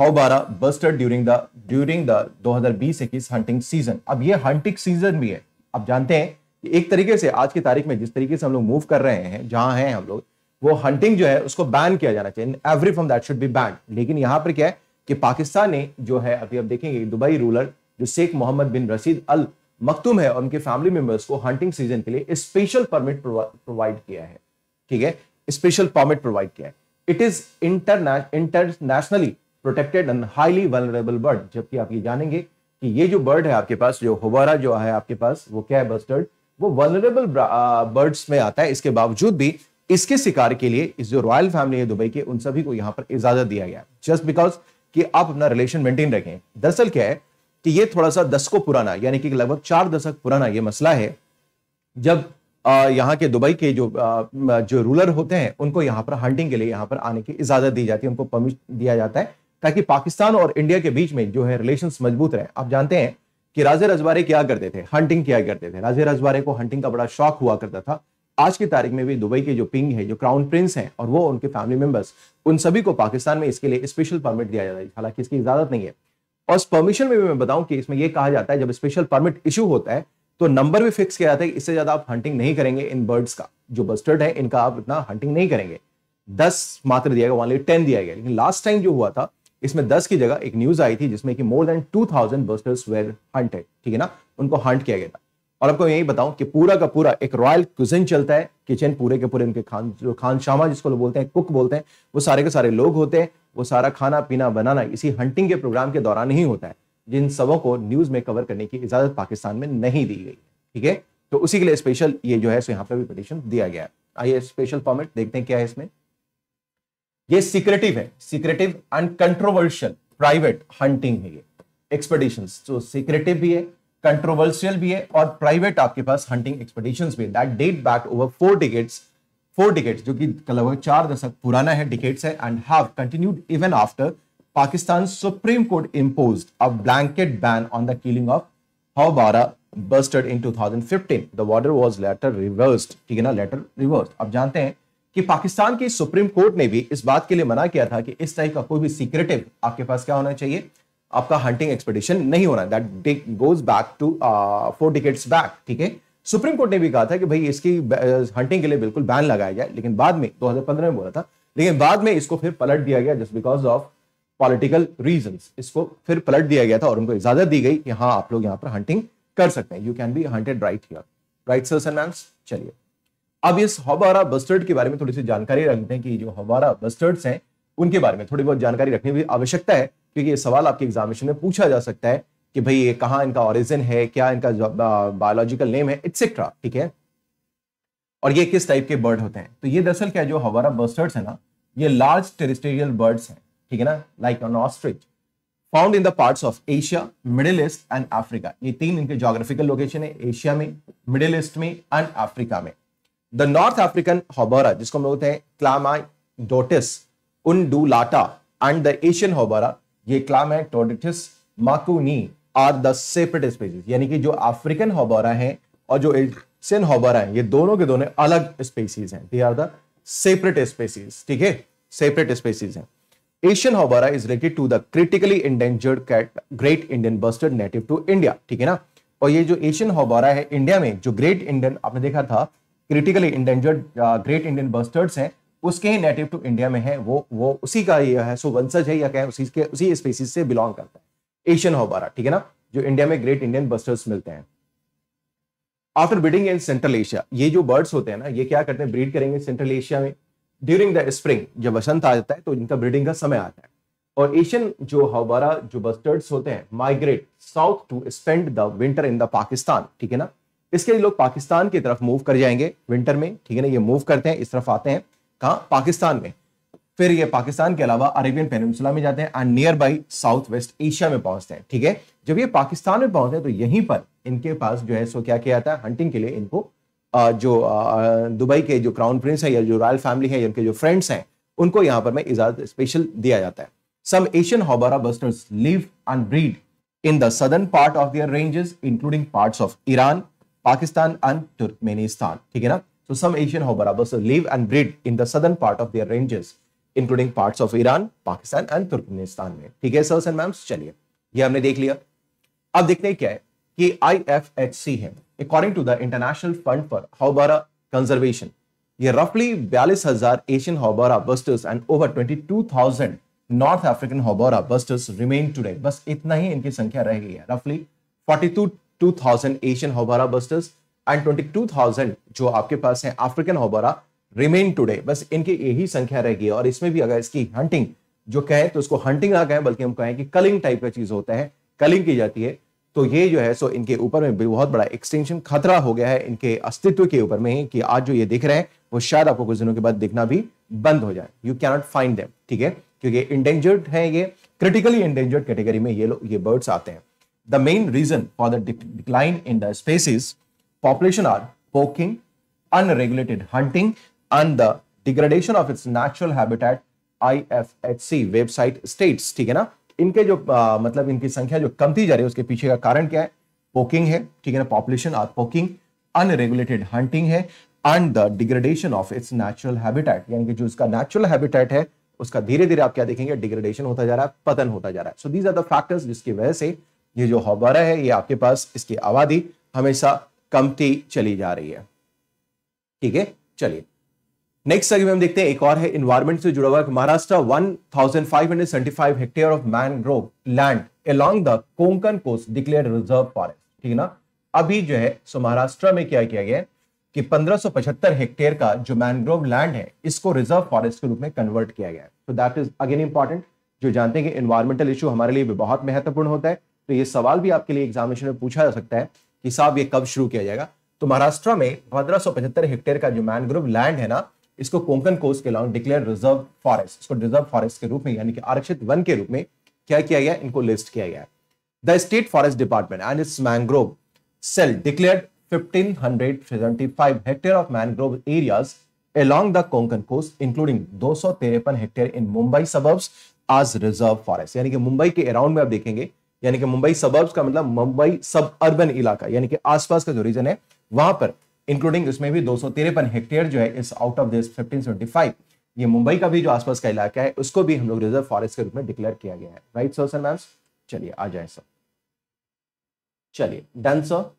houbara bustard during the during the बीस इक्कीस हंटिंग सीजन अब ये हंटिंग सीजन भी है आप जानते हैं एक तरीके से आज की तारीख में जिस तरीके से हम लोग मूव कर रहे हैं जहां हैं हम लोग वो हंटिंग जो है उसको बैन किया जाना चाहिए every from that should be ban लेकिन यहाँ पर क्या है कि पाकिस्तान ने जो है अभी आप देखेंगे दुबई रूलर जो शेख मोहम्मद बिन रशीद अल मखतूम है और उनके फैमिली मेंबर्स को हंटिंग सीजन के लिए स्पेशल परमिट प्रोवाइड किया है ठीक है स्पेशल परमिट प्रोवाइड किया है it is internationally protected and highly vulnerable bird जबकि आप ये जानेंगे कि ये जो बर्ड है आपके पास जो होबारा जो है आपके पास वो क्या है बस्टर्ड वो वनरेबल बर्ड्स में आता है इसके बावजूद भी इसके शिकार के लिए इस जो रॉयल फैमिली है दुबई के उन सभी को यहां पर इजाजत दिया गया जस्ट बिकॉज कि आप अपना रिलेशन मेंटेन रखें दरअसल क्या है कि ये थोड़ा सा दशकों पुराना यानी कि लगभग चार दशक पुराना ये मसला है जब यहाँ के दुबई के जो आ, जो रूलर होते हैं उनको यहाँ पर हंटिंग के लिए यहाँ पर आने की इजाजत दी जाती है उनको परमिशन दिया जाता है ताकि पाकिस्तान और इंडिया के बीच में जो है रिलेशन मजबूत रहे आप जानते हैं कि राजे रजवारे क्या करते थे हंटिंग क्या करते थे राजे रजवारे को हंटिंग का बड़ा शौक हुआ करता था आज की तारीख में भी दुबई के जो पिंग है जो क्राउन प्रिंस हैं और वो उनके फैमिली मेंबर्स उन सभी को पाकिस्तान में इसके लिए स्पेशल परमिट दिया जाता है हालांकि इसकी इजाजत नहीं है और उस परमिशन में भी मैं बताऊं कि इसमें यह कहा जाता है जब स्पेशल परमिट इशू होता है तो नंबर भी फिक्स किया जाता है इससे ज्यादा आप हंटिंग नहीं करेंगे इन बर्ड्स का जो बस्टर्ड है इनका आप इतना हंटिंग नहीं करेंगे दस मात्र दिया गया वन टेन दिया गया लेकिन लास्ट टाइम जो हुआ था इसमें 10 की जगह एक न्यूज आई थी जिसमें कि more than 2000 thousand bustards were hunted ठीक है ना उनको हंट किया गया था और आपको यही बताऊं कि पूरा का पूरा एक रॉयल क्विजिन चलता है किचन पूरे के पूरे उनके खान जो खान शामा जिसको बोलते हैं कुक बोलते हैं वो सारे के सारे लोग होते हैं वो सारा खाना पीना बनाना इसी हंटिंग के प्रोग्राम के दौरान ही होता है जिन सबों को न्यूज में कवर करने की इजाजत पाकिस्तान में नहीं दी गई ठीक है तो उसी के लिए स्पेशल ये जो है सो यहाँ पर भी पिटिशन दिया गया है आइए स्पेशल फॉर्मेट देखते हैं क्या है इसमें ये सीक्रेटिव है secretive and controversial private hunting है ये एक्सपेडिशन तो सीक्रेटिव भी है कंट्रोवर्शियल भी है और प्राइवेट आपके पास हंटिंग एक्सपेडिशन भी है that date back over four decades four decades जो कि लगभग चार दशक पुराना है डिकेट्स है and have continued even after Pakistan supreme Pakistan Supreme Court imposed a blanket ban on the killing bustard in two thousand fifteen the order was later reversed ठीक है ना लेटर रिवर्स अब जानते हैं कि पाकिस्तान की सुप्रीम कोर्ट ने भी इस बात के लिए मना किया था कि इस टाइप का कोई भी सीक्रेटिव आपके पास क्या होना चाहिए आपका हंटिंग एक्सपेडिशन नहीं होना that goes back to four decades back ठीक है सुप्रीम कोर्ट ने भी कहा था कि भाई इसकी हंटिंग uh, के लिए बिल्कुल बैन लगाया जाए लेकिन बाद में 2015 में बोला था लेकिन बाद में इसको फिर पलट दिया गया just because of political reason इसको फिर पलट दिया गया था और उनको इजाजत दी गई कि हाँ आप लोग यहाँ पर हंटिंग कर सकते हैं you can be hunted right here right sir ma'ams चलिए अब इस हवारा बस्टर्ड के बारे में थोड़ी सी जानकारी रखते हैं कि जो हवारा बस्टर्ड्स हैं उनके बारे में थोड़ी बहुत जानकारी रखने की आवश्यकता है क्योंकि ये सवाल आपके एग्जामिनेशन में पूछा जा सकता है कि भाई ये कहाँ इनका ओरिजिन है क्या इनका बायोलॉजिकल नेम है एक्सेट्रा ठीक है और ये किस टाइप के बर्ड होते हैं तो ये दरअसल क्या जो हवारा बस्टर्ड्स है ना ये लार्ज टेरिस्टेरियल बर्ड्स हैं ठीक है ना like on ostrich found in the part of Asia Middle East and Africa ये तीन इनके जोग्राफिकल लोकेशन है एशिया में मिडिल ईस्ट में एंड अफ्रीका में द नॉर्थ अफ्रीकन हॉबरा जिसको हम लोग हैं Chlamydotis undulata and the Asian houbara ये Chlamydotis macqueenii are the separate species यानी कि जो अफ्रीकन हॉबरा है और जो एशियन होबारा है ये दोनों के दोनों अलग स्पेसीज हैं they are the separate species ठीक है सेपरेट स्पेसीज हैं Asian houbara is related to the critically endangered cat great Indian bustard native to India ठीक है ना और ये जो एशियन होबोरा है इंडिया में जो ग्रेट इंडियन आपने देखा था critically endangered great Indian bustards हैं उसके ही नेटिव टू इंडिया में है वो वो उसी का ये है सो वंशज है या कहें उसी के उसी स्पेसीज से बिलोंग करता है एशियन होबारा ठीक है ना जो इंडिया में ग्रेट इंडियन बस्टर्स मिलते हैं after breeding in Central Asia ये जो बर्ड्स होते हैं ना ये क्या करते हैं ब्रीड करेंगे सेंट्रल एशिया में ड्यूरिंग द स्प्रिंग जब वसंत आ जाता है तो इनका ब्रीडिंग का समय आता है और एशियन जो हवारा जो बस्टर्ड्स होते हैं migrate south to spend the winter in the Pakistan ठीक है ना इसके लिए लोग पाकिस्तान की तरफ मूव कर जाएंगे विंटर में ठीक है ना ये मूव करते हैं इस तरफ आते हैं कहा पाकिस्तान में फिर ये पाकिस्तान के अलावा अरेबियन पेनसुला में जाते हैं and nearby south west Asia में पहुंचते हैं ठीक है जब ये पाकिस्तान में पहुंचते हैं तो यहीं पर इनके पास जो है सो क्या किया जाता है हंटिंग के लिए इनको जो दुबई के जो क्राउन प्रिंस है या जो रॉयल फैमिली है या उनके जो फ्रेंड्स हैं उनको यहाँ पर मैं इजाजत स्पेशल दिया जाता है some Asian houbara bustards live and breed in the southern part of their ranges including part of Iran Pakistan and Turkmenistan. ठीक है ना? So some Asian hobbarabas live and breed in the southern part of their ranges, including parts of Iran, Pakistan and Turkmenistan में. ठीक है sirs and ma'am's चलिए ये हमने देख लिया अब देखते हैं क्या है कि आई एफ एच सी है according to the International Fund for Houbara Conservation ये रफली बयालीस हजार Asian houbara bustards and over twenty two thousand North African houbara bustards remain today बस इतना ही इनकी संख्या रह गई है रफली forty two 2,000 Asian houbara bustards and 22,000 जो आपके पास है अफ्रीकन होबारा रिमेन टूडे बस इनकी यही संख्या रह गई और इसमें भी अगर इसकी हंटिंग जो कहें तो उसको हंटिंग ना कहें बल्कि हम कहें कि कलिंग टाइप का चीज होता है कलिंग की जाती है तो ये जो है सो इनके ऊपर में बहुत बड़ा एक्सटेंशन खतरा हो गया है इनके अस्तित्व के ऊपर में कि आज जो ये दिख रहे हैं वो शायद आपको कुछ दिनों के बाद दिखना भी बंद हो जाए यू कैनॉट फाइंड देम ठीक है क्योंकि इंडेंजर्ड है ये क्रिटिकली इंडेंजर्ड कैटेगरी में ये लोग ये बर्ड्स आते हैं The main reason for the de decline in the space is population are poaching, unregulated hunting, and the degradation of its natural habitat IFHC website states ठीक है ना इनके जो आ, मतलब इनकी संख्या जो कमती जा रही है उसके पीछे का कारण क्या है पोकिंग है ठीक है ना population are poking unregulated hunting है and the degradation of its natural habitat यानी कि जो इसका नेचुरल हैबिटेट है उसका धीरे धीरे आप क्या देखेंगे डिग्रेडेशन होता जा रहा है पतन होता जा रहा है so these are the factors जिसकी वजह से ये जो हौबारा है ये आपके पास इसकी आबादी हमेशा कमती चली जा रही है ठीक है चलिए नेक्स्ट अगर हम देखते हैं एक और है इन्वायरमेंट से जुड़ा हुआ Maharashtra 1575 hectare of mangrove land along the Konkan coast declare reserve forest ठीक है ना अभी जो है सो महाराष्ट्र में क्या किया गया कि 1575 हेक्टेयर का जो मैनग्रोव लैंड है इसको रिजर्व फॉरेस्ट के रूप में कन्वर्ट किया गया है तो दैट इज अगेन इंपॉर्टेंट जो जानते हैं कि इन्वायरमेंटल इशू हमारे लिए भी बहुत महत्वपूर्ण होता है तो ये सवाल भी आपके लिए एग्जामिनेशन में पूछा जा सकता है कि साहब ये कब शुरू किया जाएगा तो महाराष्ट्र में पंद्रह हेक्टेयर का जो मैनग्रोव लैंड है ना इसको कोंकण कोस्ट के लॉन्ग डिक्लेयर रिजर्व फॉरेस्ट इसको रिजर्व फॉरेस्ट के रूप में यानी कि आरक्षित वन के रूप में क्या किया गया इनको लिस्ट किया गया the state forest department and its mangrove cell declare 1575 hectare of mangrove areas along the Konkan coast including दो hectare in Mumbai suburbs as reserve forest यानी कि मुंबई के अराउंड में आप देखेंगे यानी कि मुंबई सबर्ब्स का मतलब मुंबई सब अर्बन इलाका यानी कि आसपास का जो रीजन है वहां पर इंक्लूडिंग उसमें भी दो हेक्टेयर जो है इस आउट ऑफ दिस फिफ्टीन ये मुंबई का भी जो आसपास का इलाका है उसको भी हम लोग रिजर्व फॉरेस्ट के रूप में डिक्लेयर किया गया है राइट सर सर मैम चलिए आ जाए सर चलिए डन सर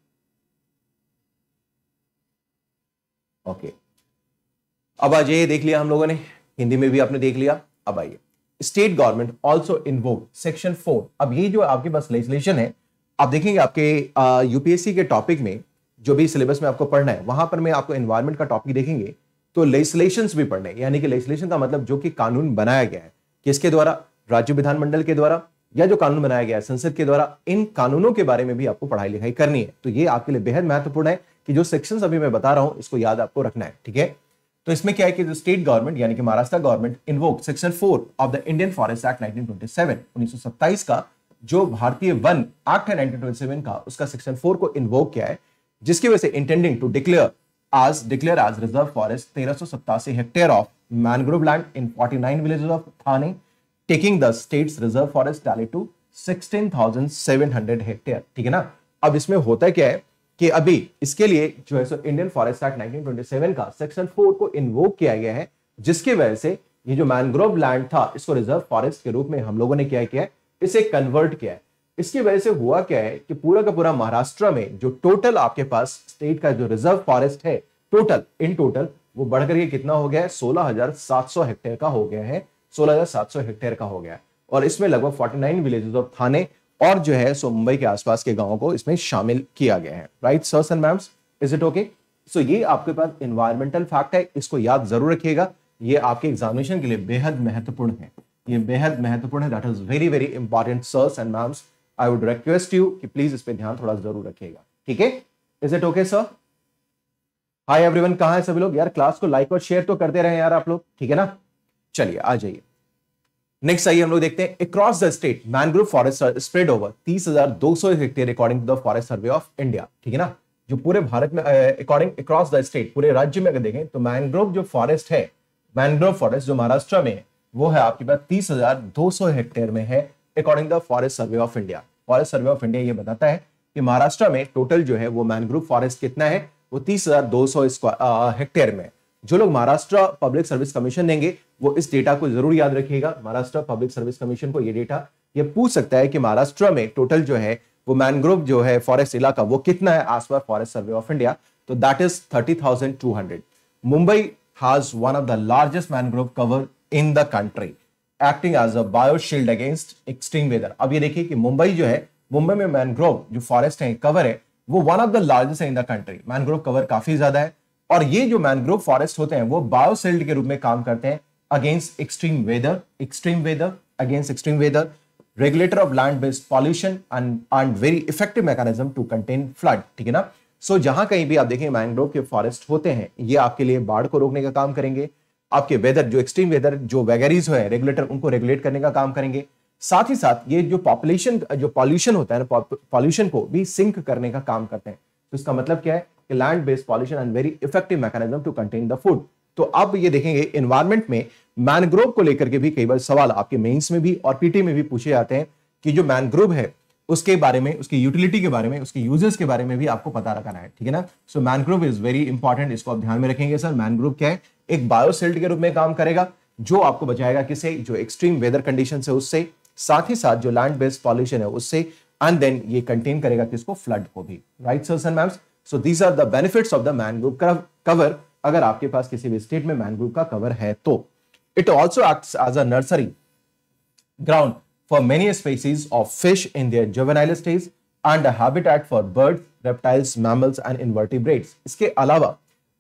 ओके अब आज ये देख लिया हम लोगों ने हिंदी में भी आपने देख लिया अब आइए state government also invoke section four अब ये जो आपके पास लेजिस्लेशन है आप देखेंगे आपके यूपीएससी के टॉपिक में जो भी सिलेबस में आपको पढ़ना है वहां पर मैं आपको एनवायरमेंट का टॉपिक देखेंगे तो लेजिस्लेशन भी पढ़ने यानी कि लेजिस्लेशन का मतलब जो कि कानून बनाया गया है किसके द्वारा राज्य विधानमंडल के द्वारा या जो कानून बनाया गया है संसद के द्वारा इन कानूनों के बारे में भी आपको पढ़ाई लिखाई करनी है तो ये आपके लिए बेहद महत्वपूर्ण है कि जो सेक्शन अभी मैं बता रहा हूं इसको याद आपको रखना है ठीक है तो इसमें क्या है कि स्टेट गवर्नमेंट यानी कि Maharashtra government invoke section four of the Indian Forest Act 1927 1927 का जो भारतीय वन एक्ट है 1927 का उसका सेक्शन फोर को इन्वोक किया है जिसकी वजह से intending to declare as declare as reserve forest तेरह hectare of mangrove land in 49 villages of Thane taking the state reserve forest tally to hundred hectare ठीक है ना अब इसमें होता क्या है कि अभी इसके लिए जो है सो इंडियन फॉरेस्ट एक्ट 1927 का सेक्शन 4 को इन्वोक किया गया है जिसकी वजह से ये जो मैनग्रोव लैंड था इसको रिजर्व फॉरेस्ट के रूप में हम लोगों ने क्या किया है इसे कन्वर्ट किया है इसकी वजह से हुआ क्या है कि पूरा का पूरा महाराष्ट्र में जो टोटल आपके पास स्टेट का जो रिजर्व फॉरेस्ट है टोटल इन टोटल वो बढ़कर के कितना हो गया है सोलह हेक्टेयर का हो गया है सोलह हेक्टेयर का हो गया है और इसमें लगभग 49 विलेजेस और थाने और जो है सो मुंबई के आसपास के गांवों को इसमें शामिल किया गया है right sirs and ma'ams is it okay so ये आपके पास इन्वायरमेंटल फैक्ट है इसको याद जरूर रखिएगा ये आपके एग्जामिनेशन के लिए बेहद महत्वपूर्ण है ये बेहद महत्वपूर्ण है that is very very important sirs and ma'ams I would request you कि प्लीज इस पर ध्यान थोड़ा जरूर रखिएगा ठीक है is it okay sir hi everyone कहा है सभी लोग यार क्लास को लाइक और शेयर तो करते रहे यार आप लोग ठीक है ना चलिए आ जाइए नेक्स्ट आइए हम लोग देखते हैं across the state mangrove forest spread over तीस हजार दो सौ hectare according to the Forest Survey of India ठीक है ना जो पूरे भारत में अकॉर्डिंग अक्रॉस द स्टेट पूरे राज्य में अगर देखें तो मैनग्रोव जो फॉरेस्ट है मैनग्रोव फॉरेस्ट जो महाराष्ट्र में है वो है आपके पास तीस हजार दो सौ हेक्टेयर में है according the Forest Survey of India Forest Survey of India ये बताता है कि महाराष्ट्र में टोटल जो है वो मैनग्रोव फॉरेस्ट कितना है वो तीस हजार दो सौ हेक्टेयर में जो लोग महाराष्ट्र पब्लिक सर्विस कमीशन देंगे वो इस डेटा को जरूर याद रखिएगा महाराष्ट्र पब्लिक सर्विस कमीशन को ये डेटा ये पूछ सकता है कि महाराष्ट्र में टोटल जो है वो मैनग्रोव जो है फॉरेस्ट इलाका वो कितना है एज पर फॉरेस्ट सर्वे ऑफ इंडिया तो that is thirty thousand two hundred Mumbai has one of the largest mangrove cover in the country acting as a bioshield against extreme weather अब ये देखिए कि मुंबई जो है मुंबई में मैनग्रोव जो फॉरेस्ट है कवर है वो वन ऑफ द लार्जेस्ट है in the country mangrove cover काफी ज्यादा है और ये जो मैनग्रोव फॉरेस्ट होते हैं वो बायोसेल्ड के रूप में काम करते हैं against extreme weather extreme weather against extreme weather regulator of land based pollution and and very effective mechanism to contain flood ठीक है ना सो so, जहां कहीं भी आप देखें मैंग्रोव के फॉरेस्ट होते हैं ये आपके लिए बाढ़ को रोकने का काम करेंगे आपके वेदर जो एक्सट्रीम वेदर जो वेगरीज है रेगुलेटर उनको रेगुलेट करने का काम करेंगे साथ ही साथ ये जो पॉपुलेशन जो पॉल्यूशन होता है ना पॉल्यूशन को भी सिंक करने का काम करते हैं तो इसका मतलब क्या है कि land based pollution and very effective mechanism to contain the food तो अब ये देखेंगे इन्वायरमेंट में मैनग्रोव को लेकर के भी कई बार सवाल आपके मेन्स में भी और पीटी में भी पूछे जाते हैं कि जो मैनग्रोव है उसके बारे में उसकी यूटिलिटी के बारे में उसके यूजेस के बारे में भी आपको पता रखना है ठीक है ना so mangrove is very important इसको आप ध्यान में रखेंगे सर मैनग्रोव क्या है एक बायोसेल्ट के रूप में काम करेगा जो आपको बचाएगा किसे जो एक्सट्रीम वेदर कंडीशन है उससे साथ ही साथ जो लैंड बेस्ड पॉल्यूशन है उससे एंड देन ये कंटेन करेगा किसको फ्लड को भी right sir sir ma'ams so these are the benefit of the mangrove cover अगर आपके पास किसी भी स्टेट में मैनग्रोव का कवर है तो it also act as a nursery ground for many species of fish in their juvenile stage and a habitat for birds, reptiles, mammals and invertebrates. इसके अलावा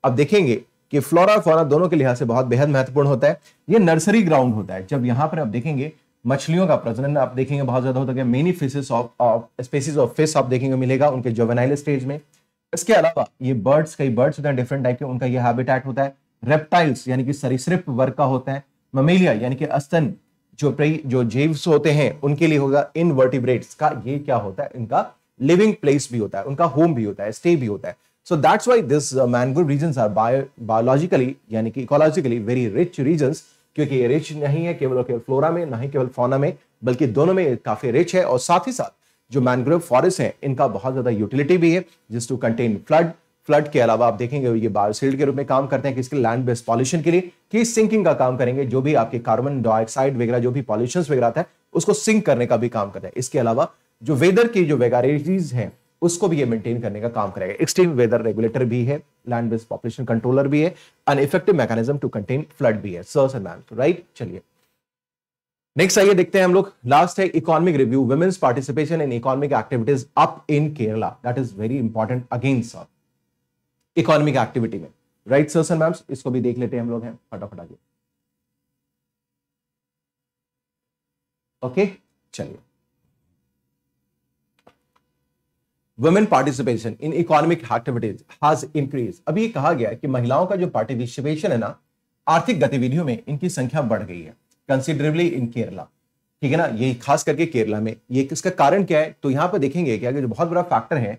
अब देखेंगे कि फ्लोरा फौना दोनों के लिहाज से बहुत बेहद महत्वपूर्ण होता है ये नर्सरी ग्राउंड होता है जब यहाँ पर आप देखेंगे मछलियों का प्रजनन आप देखेंगे बहुत ज्यादा होता है many fishes of species of fish आप देखेंगे मिलेगा उनके जोवेनाइल स्टेज में इसके अलावा ये बर्ड्स कई बर्ड्स होते हैं डिफरेंट टाइप के उनका ये हैबिटेट होता है रेप्टाइल्स यानी कि सरिसृप वर्ग का होता है ममेलिया यानी कि अस्तन जो जो जीव्स होते हैं उनके लिए होगा इनवर्टिब्रेट्स का ये क्या होता है इनका लिविंग प्लेस भी होता है उनका होम भी होता है स्टे भी होता है so that's why this mangrove region are biologically यानी कि इकोलॉजिकली वेरी रिच रीजन क्योंकि ये रिच नहीं है केवल केवल फ्लोरा में ना ही केवल फोना में बल्कि दोनों में काफी रिच है और साथ ही साथ जो मैनग्रोव फॉरेस्ट हैं इनका बहुत ज़्यादा यूटिलिटी भी है जिस टू कंटेन फ्लड फ्लड के अलावा आप देखेंगे ये बायोसील्ड के रूप में काम करते हैं किसके लैंड बेस्ड पॉल्यूशन के लिए किस सिंकिंग का काम करेंगे जो भी आपके कार्बन डाइऑक्साइड वगैरह जो भी पॉल्यूशन वगैरह आता है उसको सिंक करने का भी काम करते हैं इसके अलावा जो वेदर की जो वेगारिटीज है उसको भी ये मेंटेन करने का काम करेगा एक्सट्रीम वेदर रेगुलेटर भी है लैंड बेस्ड पॉपुलेशन कंट्रोलर भी है an effective mechanism to contain flood भी है सर्स एंड मैम राइट चलिए नेक्स्ट आइए देखते हैं हम लोग लास्ट है economic review women's participation in economic activities up in Kerala that is very important again sir economic activity में राइट सर सर मैम्स इसको भी देख लेते हैं हम लोग हैं फटाफट आगे ओके चलिए women participation in economic activities has increase अभी कहा गया है कि महिलाओं का जो पार्टिसिपेशन है ना आर्थिक गतिविधियों में इनकी संख्या बढ़ गई है कंसिडरेबली इन केरला ठीक है ना ये खास करके केरला में ये इसका कारण क्या है तो यहां पर देखेंगे क्या जो बहुत बड़ा फैक्टर है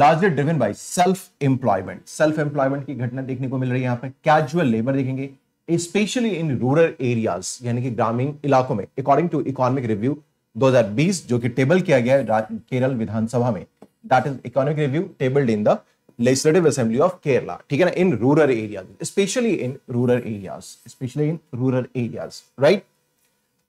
largely driven by self employment self employment की घटना देखने को मिल रही है यहाँ पर कैजुअल लेबर देखेंगे स्पेशली इन रूरल एरियाज यानी कि ग्रामीण इलाकों में अकॉर्डिंग टू इकोनॉमिक रिव्यू 2020 जो कि टेबल किया गया है केरल विधानसभा में that is economic review tabled in the legislative assembly of Kerala ठीक है ना in rural area specially in rural areas specially in rural areas right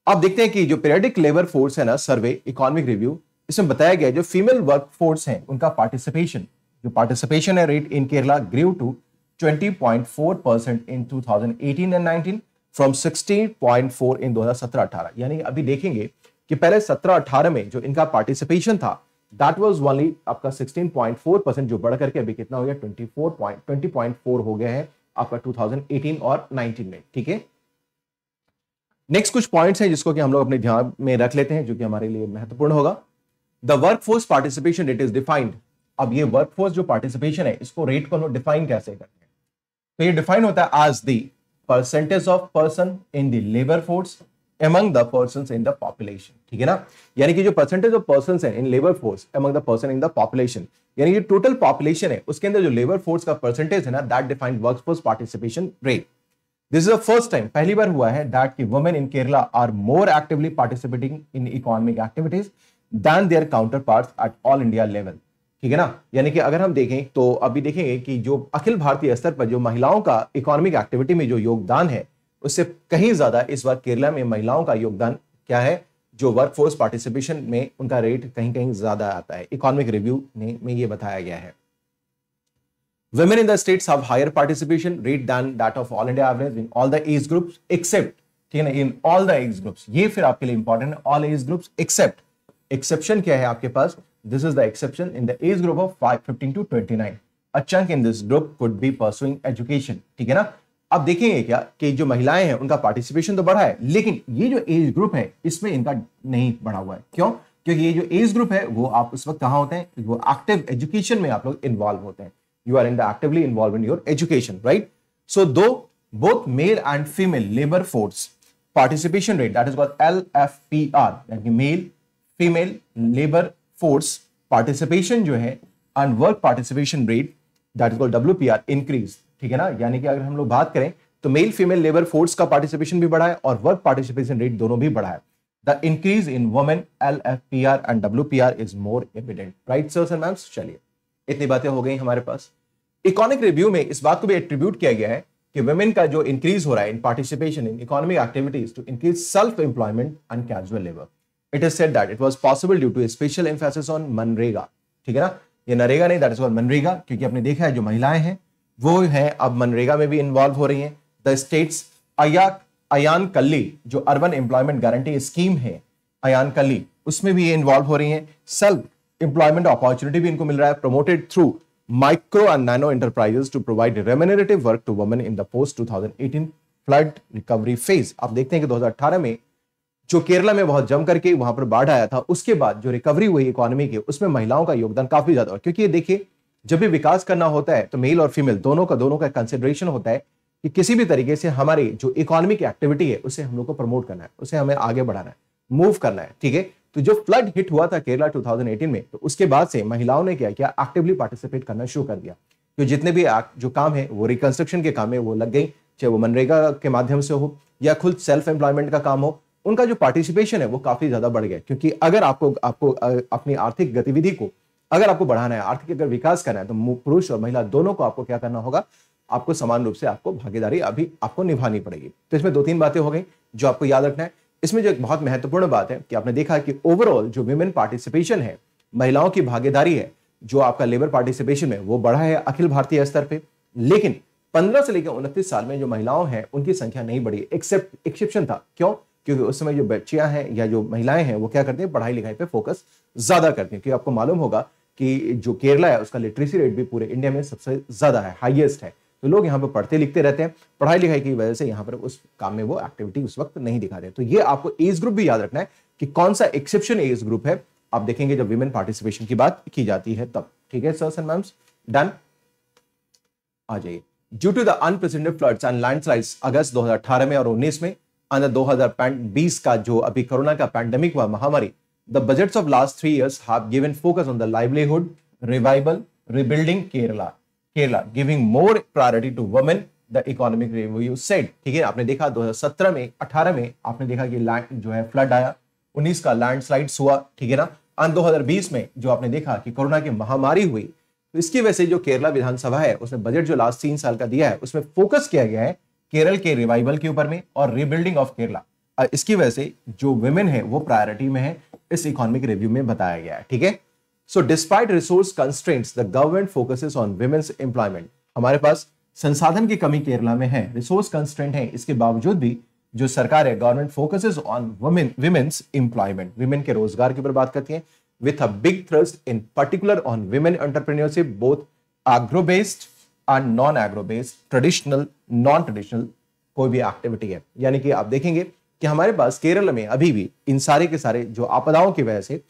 आप देखते हैं कि जो पीरियडिक लेबर फोर्स है ना सर्वे इकोनॉमिक रिव्यू इसमें बताया गया जो फीमेल वर्क फोर्स है उनका पार्टिसिपेशन जो पार्टिसिपेशन है rate in Kerala grew to 20.4 percent in 2018 and 19 from 16.4 in 2017-18 यानी अभी देखेंगे कि पहले 17-18 में जो इनका पार्टिसिपेशन था दैट वॉज वाली आपका 16.4 परसेंट जो बढ़ करके अभी कितना हो गया 24 पॉइंट 20.4 हो गया है आपका 2018 और 19 में ठीक है नेक्स्ट कुछ पॉइंट्स हैं जिसको कि हम लोग अपने ध्यान में रख लेते हैं जो कि हमारे लिए महत्वपूर्ण होगा the workforce participation it is defined अब ये वर्क फोर्स जो पार्टिसिपेशन है इसको रेट को हम डिफाइन कैसे करते हैं तो ये डिफाइन होता है as the percentage of person in the labour force among the persons in the population ठीक है ना यानी कि जो परसेंटेज ऑफ पर्सन है in labour force among the in the यानी कि टोटल पॉपुलेशन है उसके अंदर जो लेबर फोर्स का परसेंटेज है ना that defined workforce participation rate this is the first time पहली बार हुआ है दैट कि women in Kerala are more actively participating in economic activities than their counterpart at all India level ठीक है ना यानी कि अगर हम देखें तो अभी देखेंगे कि जो अखिल भारतीय स्तर पर जो महिलाओं का इकोनॉमिक एक्टिविटी में जो योगदान है उससे कहीं ज़्यादा इस बार केरला में महिलाओं का योगदान क्या है जो वर्कफोर्स पार्टिसिपेशन में उनका रेट कहीं कहीं ज़्यादा आता है इकोनॉमिक रिव्यू में यह बताया गया है women in the states have higher participation rate than that of all India average in all the age groups except ठीक है ना in all the age groups ये फिर आपके लिए इंपॉर्टेंट है all age groups except exception क्या है आपके पास this is the exception in the age group of five fifteen to twenty nine chunk in this group could be pursuing education ठीक है ना अब देखेंगे क्या कि जो महिलाएं हैं उनका पार्टिसिपेशन तो बढ़ा है लेकिन ये जो एज ग्रुप है इसमें इनका नहीं बढ़ा हुआ है क्यों क्योंकि ये जो एज ग्रुप है वो आप उस वक्त कहाँ होते हैं वो एक्टिव एजुकेशन में आप लोग इन्वॉल्व होते हैं you are in the actively involve in your education right so do both male and female labour force participation rate that is that L F P R यानी male female labour force participation जो है participation rate that is that W P R increase ठीक है ना यानी कि अगर हम लोग बात करें तो मेल फीमेल लेबर फोर्स का पार्टिसिपेशन भी बढ़ा है और वर्क पार्टिसिपेशन रेट दोनों भी बढ़ा है the increase in women L F P R and W P R is more evident right sir and चलिए इतनी बातें हो गई हमारे पास इकोनॉमिक रिव्यू में इस बात को भी एट्रीब्यूट किया गया है कि वुमेन का जो इंक्रीज हो रहा है in participation in economic activities to increase self employment and casual labour it is said that it was possible due to special emphasis on मनरेगा ठीक है ना ये नरेगा नहीं दैट इज कॉल्ड मनरेगा क्योंकि आपने देखा है जो महिलाएं हैं वो है अब मनरेगा में भी इन्वॉल्व हो रही है द स्टेट्स अया अयान कल्ली जो अर्बन एम्प्लॉयमेंट गारंटी स्कीम है अयान कल्ली उसमें भी ये इन्वॉल्व हो रही है सेल्फ एम्प्लॉयमेंट अपॉर्चुनिटी भी इनको मिल रहा है promoted through micro and nano enterprises to provide remunerative work to women in the post 2018 flood recovery phase आप देखते हैं कि 2018 में जो केरला में बहुत जम करके वहां पर बाढ़ आया था उसके बाद जो रिकवरी हुई इकोनॉमी की उसमें महिलाओं का योगदान काफी ज्यादा क्योंकि ये देखिए जब भी विकास करना होता है तो मेल और फीमेल दोनों का दोनों का कंसिडरेशन होता है कि किसी भी तरीके से हमारी जो इकोनॉमिक एक्टिविटी है उसे हम लोग को प्रमोट करना है उसे हमें आगे बढ़ाना है मूव करना है ठीक है तो जो फ्लड हिट हुआ था केरला 2018 में तो उसके बाद से महिलाओं ने क्या किया एक्टिवली पार्टिसिपेट करना शुरू कर दिया तो जितने भी जो काम है वो रिकंस्ट्रक्शन के काम है वो लग गई चाहे वो मनरेगा के माध्यम से हो या खुद सेल्फ एम्प्लॉयमेंट का काम हो उनका जो पार्टिसिपेशन है वो काफी ज्यादा बढ़ गया क्योंकि अगर आपको आपको अपनी आर्थिक गतिविधि को अगर आपको बढ़ाना है आर्थिक अगर विकास करना है तो पुरुष और महिला दोनों को आपको क्या करना होगा आपको समान रूप से आपको भागीदारी अभी आपको निभानी पड़ेगी तो इसमें दो तीन बातें हो गई जो आपको याद रखना है इसमें जो एक बहुत महत्वपूर्ण बात है कि आपने देखा कि ओवरऑल जो विमेन पार्टिसिपेशन है महिलाओं की भागीदारी है जो आपका लेबर पार्टिसिपेशन है वो बढ़ा है अखिल भारतीय स्तर पर लेकिन पंद्रह से लेकर उनतीस साल में जो महिलाओं हैं उनकी संख्या नहीं बढ़ी एक्सेप्ट एक्सेप्शन था क्यों क्योंकि उस समय जो बच्चियां हैं या जो महिलाएं हैं वो क्या करती हैं पढ़ाई लिखाई पे फोकस ज्यादा करती हैं क्योंकि आपको मालूम होगा कि जो केरला है उसका लिटरेसी रेट भी पूरे इंडिया में सबसे ज़्यादा है हाईएस्ट है तो लोग यहाँ पर पढ़ते लिखते रहते हैं पढ़ाई लिखाई की वजह से यहाँ पर उस काम में वो एक्टिविटी उस वक्त नहीं दिखा रहे तो ये आपको एज ग्रुप भी याद रखना है कि कौन सा एक्सेप्शन एज ग्रुप है आप देखेंगे जब विमेन पार्टिसिपेशन की बात की जाती है तब ठीक है सर एंड मैम्स डन आ जाइए due to the unprecedented floods and landslides अगस्त 2018 में और 19 में अंदर 2020 का जो अभी कोरोना का पैंडेमिक हुआ महामारी the budgets of last three years have given focus on the livelihood, revival, rebuilding Kerala. Kerala giving more priority to women the economic review set ठीक है आपने देखा 2017 में 18 में आपने देखा कि लैंड जो है फ्लड आया 19 का लैंडस्लाइड्स हुआ ठीक है ना एंड 2020 में जो आपने देखा कि कोरोना की महामारी हुई तो इसकी वजह से जो केरला विधानसभा है उसने बजट जो लास्ट तीन साल का दिया है उसमें फोकस किया गया है केरल के रिवाइवल के ऊपर में और रिबिल्डिंग ऑफ केरला इसकी वजह से जो वुमेन है वो प्रायोरिटी में है इस इकोनॉमिक रिव्यू में बताया गया है ठीक है so despite resource constraints the government focuses on women's employment हमारे पास संसाधन की कमी केरला में है रिसोर्स कंस्ट्रेंट है इसके बावजूद भी जो सरकार है government focuses on women women's employment women के रोजगार के ऊपर बात करती है with a big thrust in particular on women entrepreneurship both agro based और non agro based traditional non traditional कोई भी एक्टिविटी है यानी कि आप देखेंगे कि हमारे पास केरल में अभी भी इन सारे के सारे जो आपदाओं की वजह से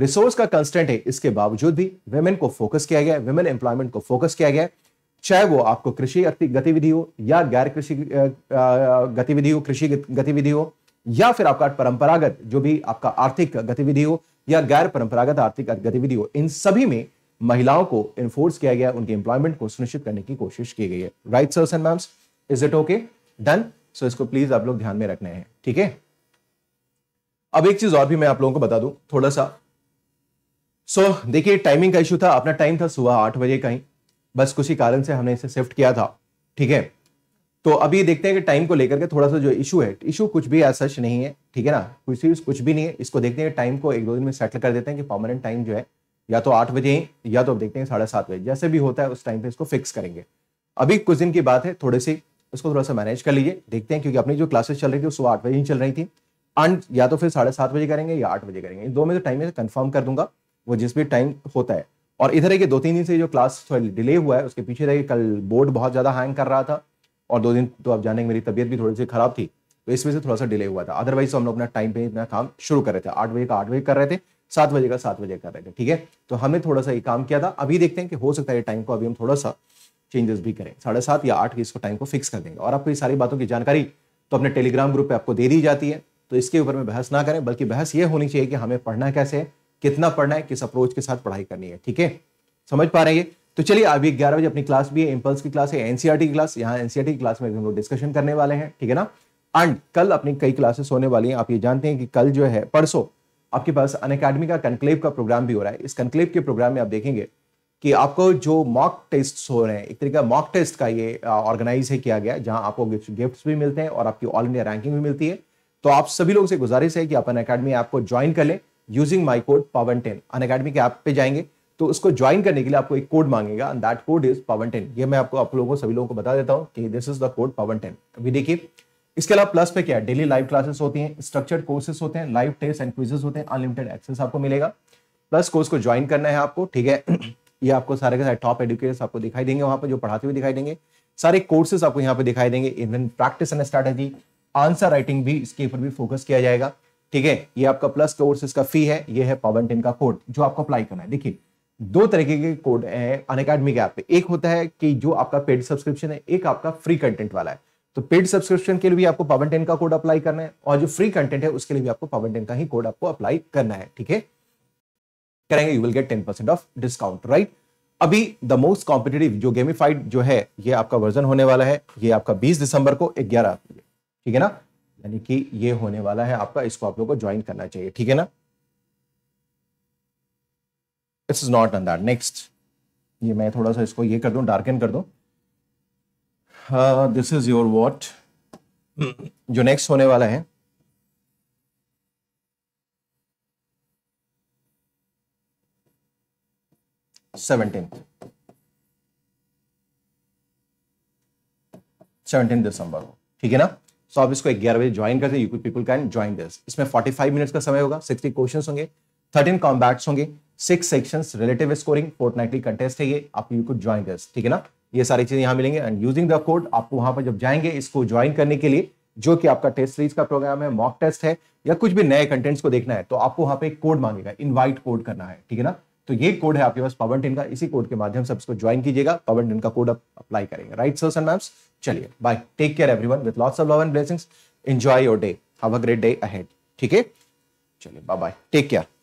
रिसोर्स का कंस्टेंट है इसके बावजूद भी वेमेन को फोकस किया गया वेमेन एम्प्लॉयमेंट को फोकस किया गया चाहे वो आपको कृषि गतिविधि हो या गैर कृषि गतिविधि हो कृषि गतिविधि हो या फिर आपका परंपरागत जो भी आपका आर्थिक गतिविधि हो या गैर परंपरागत आर्थिक गतिविधि हो इन सभी में महिलाओं को इन्फोर्स किया गया उनके एम्प्लॉयमेंट को सुनिश्चित करने की कोशिश की गई है right sirs and ma'ams is it okay done so इसको प्लीज आप लोग ध्यान में रखने हैं ठीक है अब एक चीज और भी मैं आप लोगों को बता दूं थोड़ा सा सो so, देखिए टाइमिंग का इशू था अपना टाइम था सुबह आठ बजे का ही बस कुछ ही कारण से हमने इसे शिफ्ट किया था ठीक है तो अभी देखते हैं कि टाइम को लेकर के थोड़ा सा जो इशू है इशू कुछ भी ऐसा सच नहीं है ठीक है ना कुछ भी कुछ भी नहीं है इसको देखते हैं टाइम को एक दो दिन में सेटल कर देते हैं कि परमानेंट टाइम जो है या तो आठ बजे या तो देखते हैं साढ़े सात बजे जैसे भी होता है उस टाइम पे इसको फिक्स करेंगे अभी कुछ दिन की बात है थोड़ी सी उसको थोड़ा सा मैनेज कर लीजिए देखते हैं क्योंकि अपनी जो क्लासेस चल रही थी उस सुबह आठ बजे ही चल रही थी एंड या तो फिर साढ़े सात बजे करेंगे या आठ बजे करेंगे इन दो में तो टाइम में कंफर्म कर दूंगा वो जिस भी टाइम होता है और इधर है कि दो तीन दिन से जो क्लास डिले हुआ है उसके पीछे रहिए कल बोर्ड बहुत ज़्यादा हैंग कर रहा था और दो दिन तो आप जानेंगे मेरी तबीयत भी थोड़ी सी खराब थी तो इस वजह से थोड़ा सा डिले हुआ था अदरवाइज हम लोग अपना टाइम पे अपना काम शुरू कर रहे थे आठ बजे का आठ बजे कर रहे थे सात बजे का सात बजे कर रहे थे ठीक है तो हमने थोड़ा सा ये काम किया था अभी देखते हैं कि हो सकता है टाइम को अभी हम थोड़ा सा चेंजेस भी करें साढ़े सात या आठ इसको टाइम को फिक्स कर देंगे और आपको ये सारी बातों की जानकारी तो अपने टेलीग्राम ग्रुप पे आपको दे दी जाती है तो इसके ऊपर में बहस ना करें बल्कि बहस ये होनी चाहिए कि हमें पढ़ना कैसे है कितना पढ़ना है किस अप्रोच के साथ पढ़ाई करनी है ठीक है समझ पा रहे हैं तो चलिए अभी ग्यारह बजे अपनी क्लास भी है इम्पल्स की क्लास है एनसीआर e की क्लास यहाँ एनसीआर e की क्लास में भी हम लोग डिस्कशन करने वाले हैं ठीक है ना एंड कल अपनी कई क्लासेस होने वाली हैं आप ये जानते हैं कि कल जो है परसों आपके पास अन का कंक्लेव का प्रोग्राम भी हो रहा है इस कंक्लेव के प्रोग्राम में आप देखेंगे कि आपको जो मॉक टेस्ट हो रहे हैं एक तरीका मॉक टेस्ट का ये ऑर्गेनाइज है किया गया जहां आपको गिफ्ट भी मिलते हैं और आपकी ऑल इंडिया रैंकिंग भी मिलती है तो आप सभी लोगों से गुजारिश है कि आप अन अकेडमी ऐप को ज्वाइन कर लें using my code Pawan ten Unacademy के ऐप पे जाएंगे तो उसको ज्वाइन करने के लिए आपको एक कोड मांगेगा and that code is Pawan ten ये मैं आपको आप लोगों को सभी लोगों को बता देता हूँ कि this is the code Pawan ten अभी देखिए इसके अलावा प्लस पे क्या है डेली लाइव क्लासेस होती हैं स्ट्रक्चर्ड कोर्सेस होते हैं लाइव टेस्ट एंड क्विजेस होते हैं अनलिमिटेड एक्सेस आपको मिलेगा प्लस कोर्स को ज्वाइन करना है आपको ठीक है ये आपको सारे के सारे टॉप एडुकेटर्स आपको दिखाई देंगे वहां पर जो पढ़ाते हुए दिखाई देंगे सारे कोर्सेस आपको यहाँ पे दिखाई देंगे even practice and strategy answer writing भी इसके ऊपर भी फोकस किया जाएगा ठीक है ये आपका प्लस कोर्स का फी है ये है पावन टेन का कोड जो आपको अप्लाई करना है देखिए दो तरीके के कोड है अन अकेडमी के पे एक होता है कि जो आपका पेड सब्सक्रिप्शन है एक आपका फ्री कंटेंट वाला है तो पेड सब्सक्रिप्शन के लिए भी आपको पावन टेन का कोड अप्लाई करना है और जो फ्री कंटेंट है उसके लिए भी आपको पावन टेन का ही कोड आपको अप्लाई करना है ठीक है करेंगे you will get ten percent of discount right अभी द मोस्ट कॉम्पिटेटिव जो गेमिफाइड जो है ये आपका वर्जन होने वाला है ये आपका 20 दिसंबर को 11 बजे ठीक है ना यानी कि ये होने वाला है आपका इसको आप लोगों को ज्वाइन करना चाहिए ठीक है ना it's is not on that next ये मैं थोड़ा सा इसको ये कर दू डार्कन कर दूं दिस इज योर वॉट जो नेक्स्ट होने वाला है 17th सेवनटीन दिसंबर को ठीक है ना सो so, आप इसको ग्यारह बजे ज्वाइन करते हैं पीपल कैन ज्वाइन दिस इसमें फोर्टी फाइव मिनट का समय होगा सिक्सटी क्वेश्चन होंगे थर्टीन कॉम्बैक्ट होंगे six sections relative scoring fortnightly contest है ये आप यू कुड ज्वाइन दिस ठीक है ना ये सारी चीजें यहां मिलेंगे एंड यूजिंग द कोड आपको वहां पर जब जाएंगे इसको ज्वाइन करने के लिए जो कि आपका टेस्ट सीरीज का प्रोग्राम है मॉक टेस्ट है या कुछ भी नए कंटेंट्स को देखना है तो आपको वहां पे एक कोड मांगेगा इनवाइट कोड करना है ठीक है ना तो ये कोड है आपके पास पवन टिन का इसी कोड के माध्यम से आप इसको ज्वाइन कीजिएगा पवन टिन का कोड आप अप्लाई करेंगे राइट सर्स एंड मैम्स चलिए bye take care everyone with lots of love and blessings enjoy your day have a great day ahead ठीक है चलिए बाय बाय टेक केयर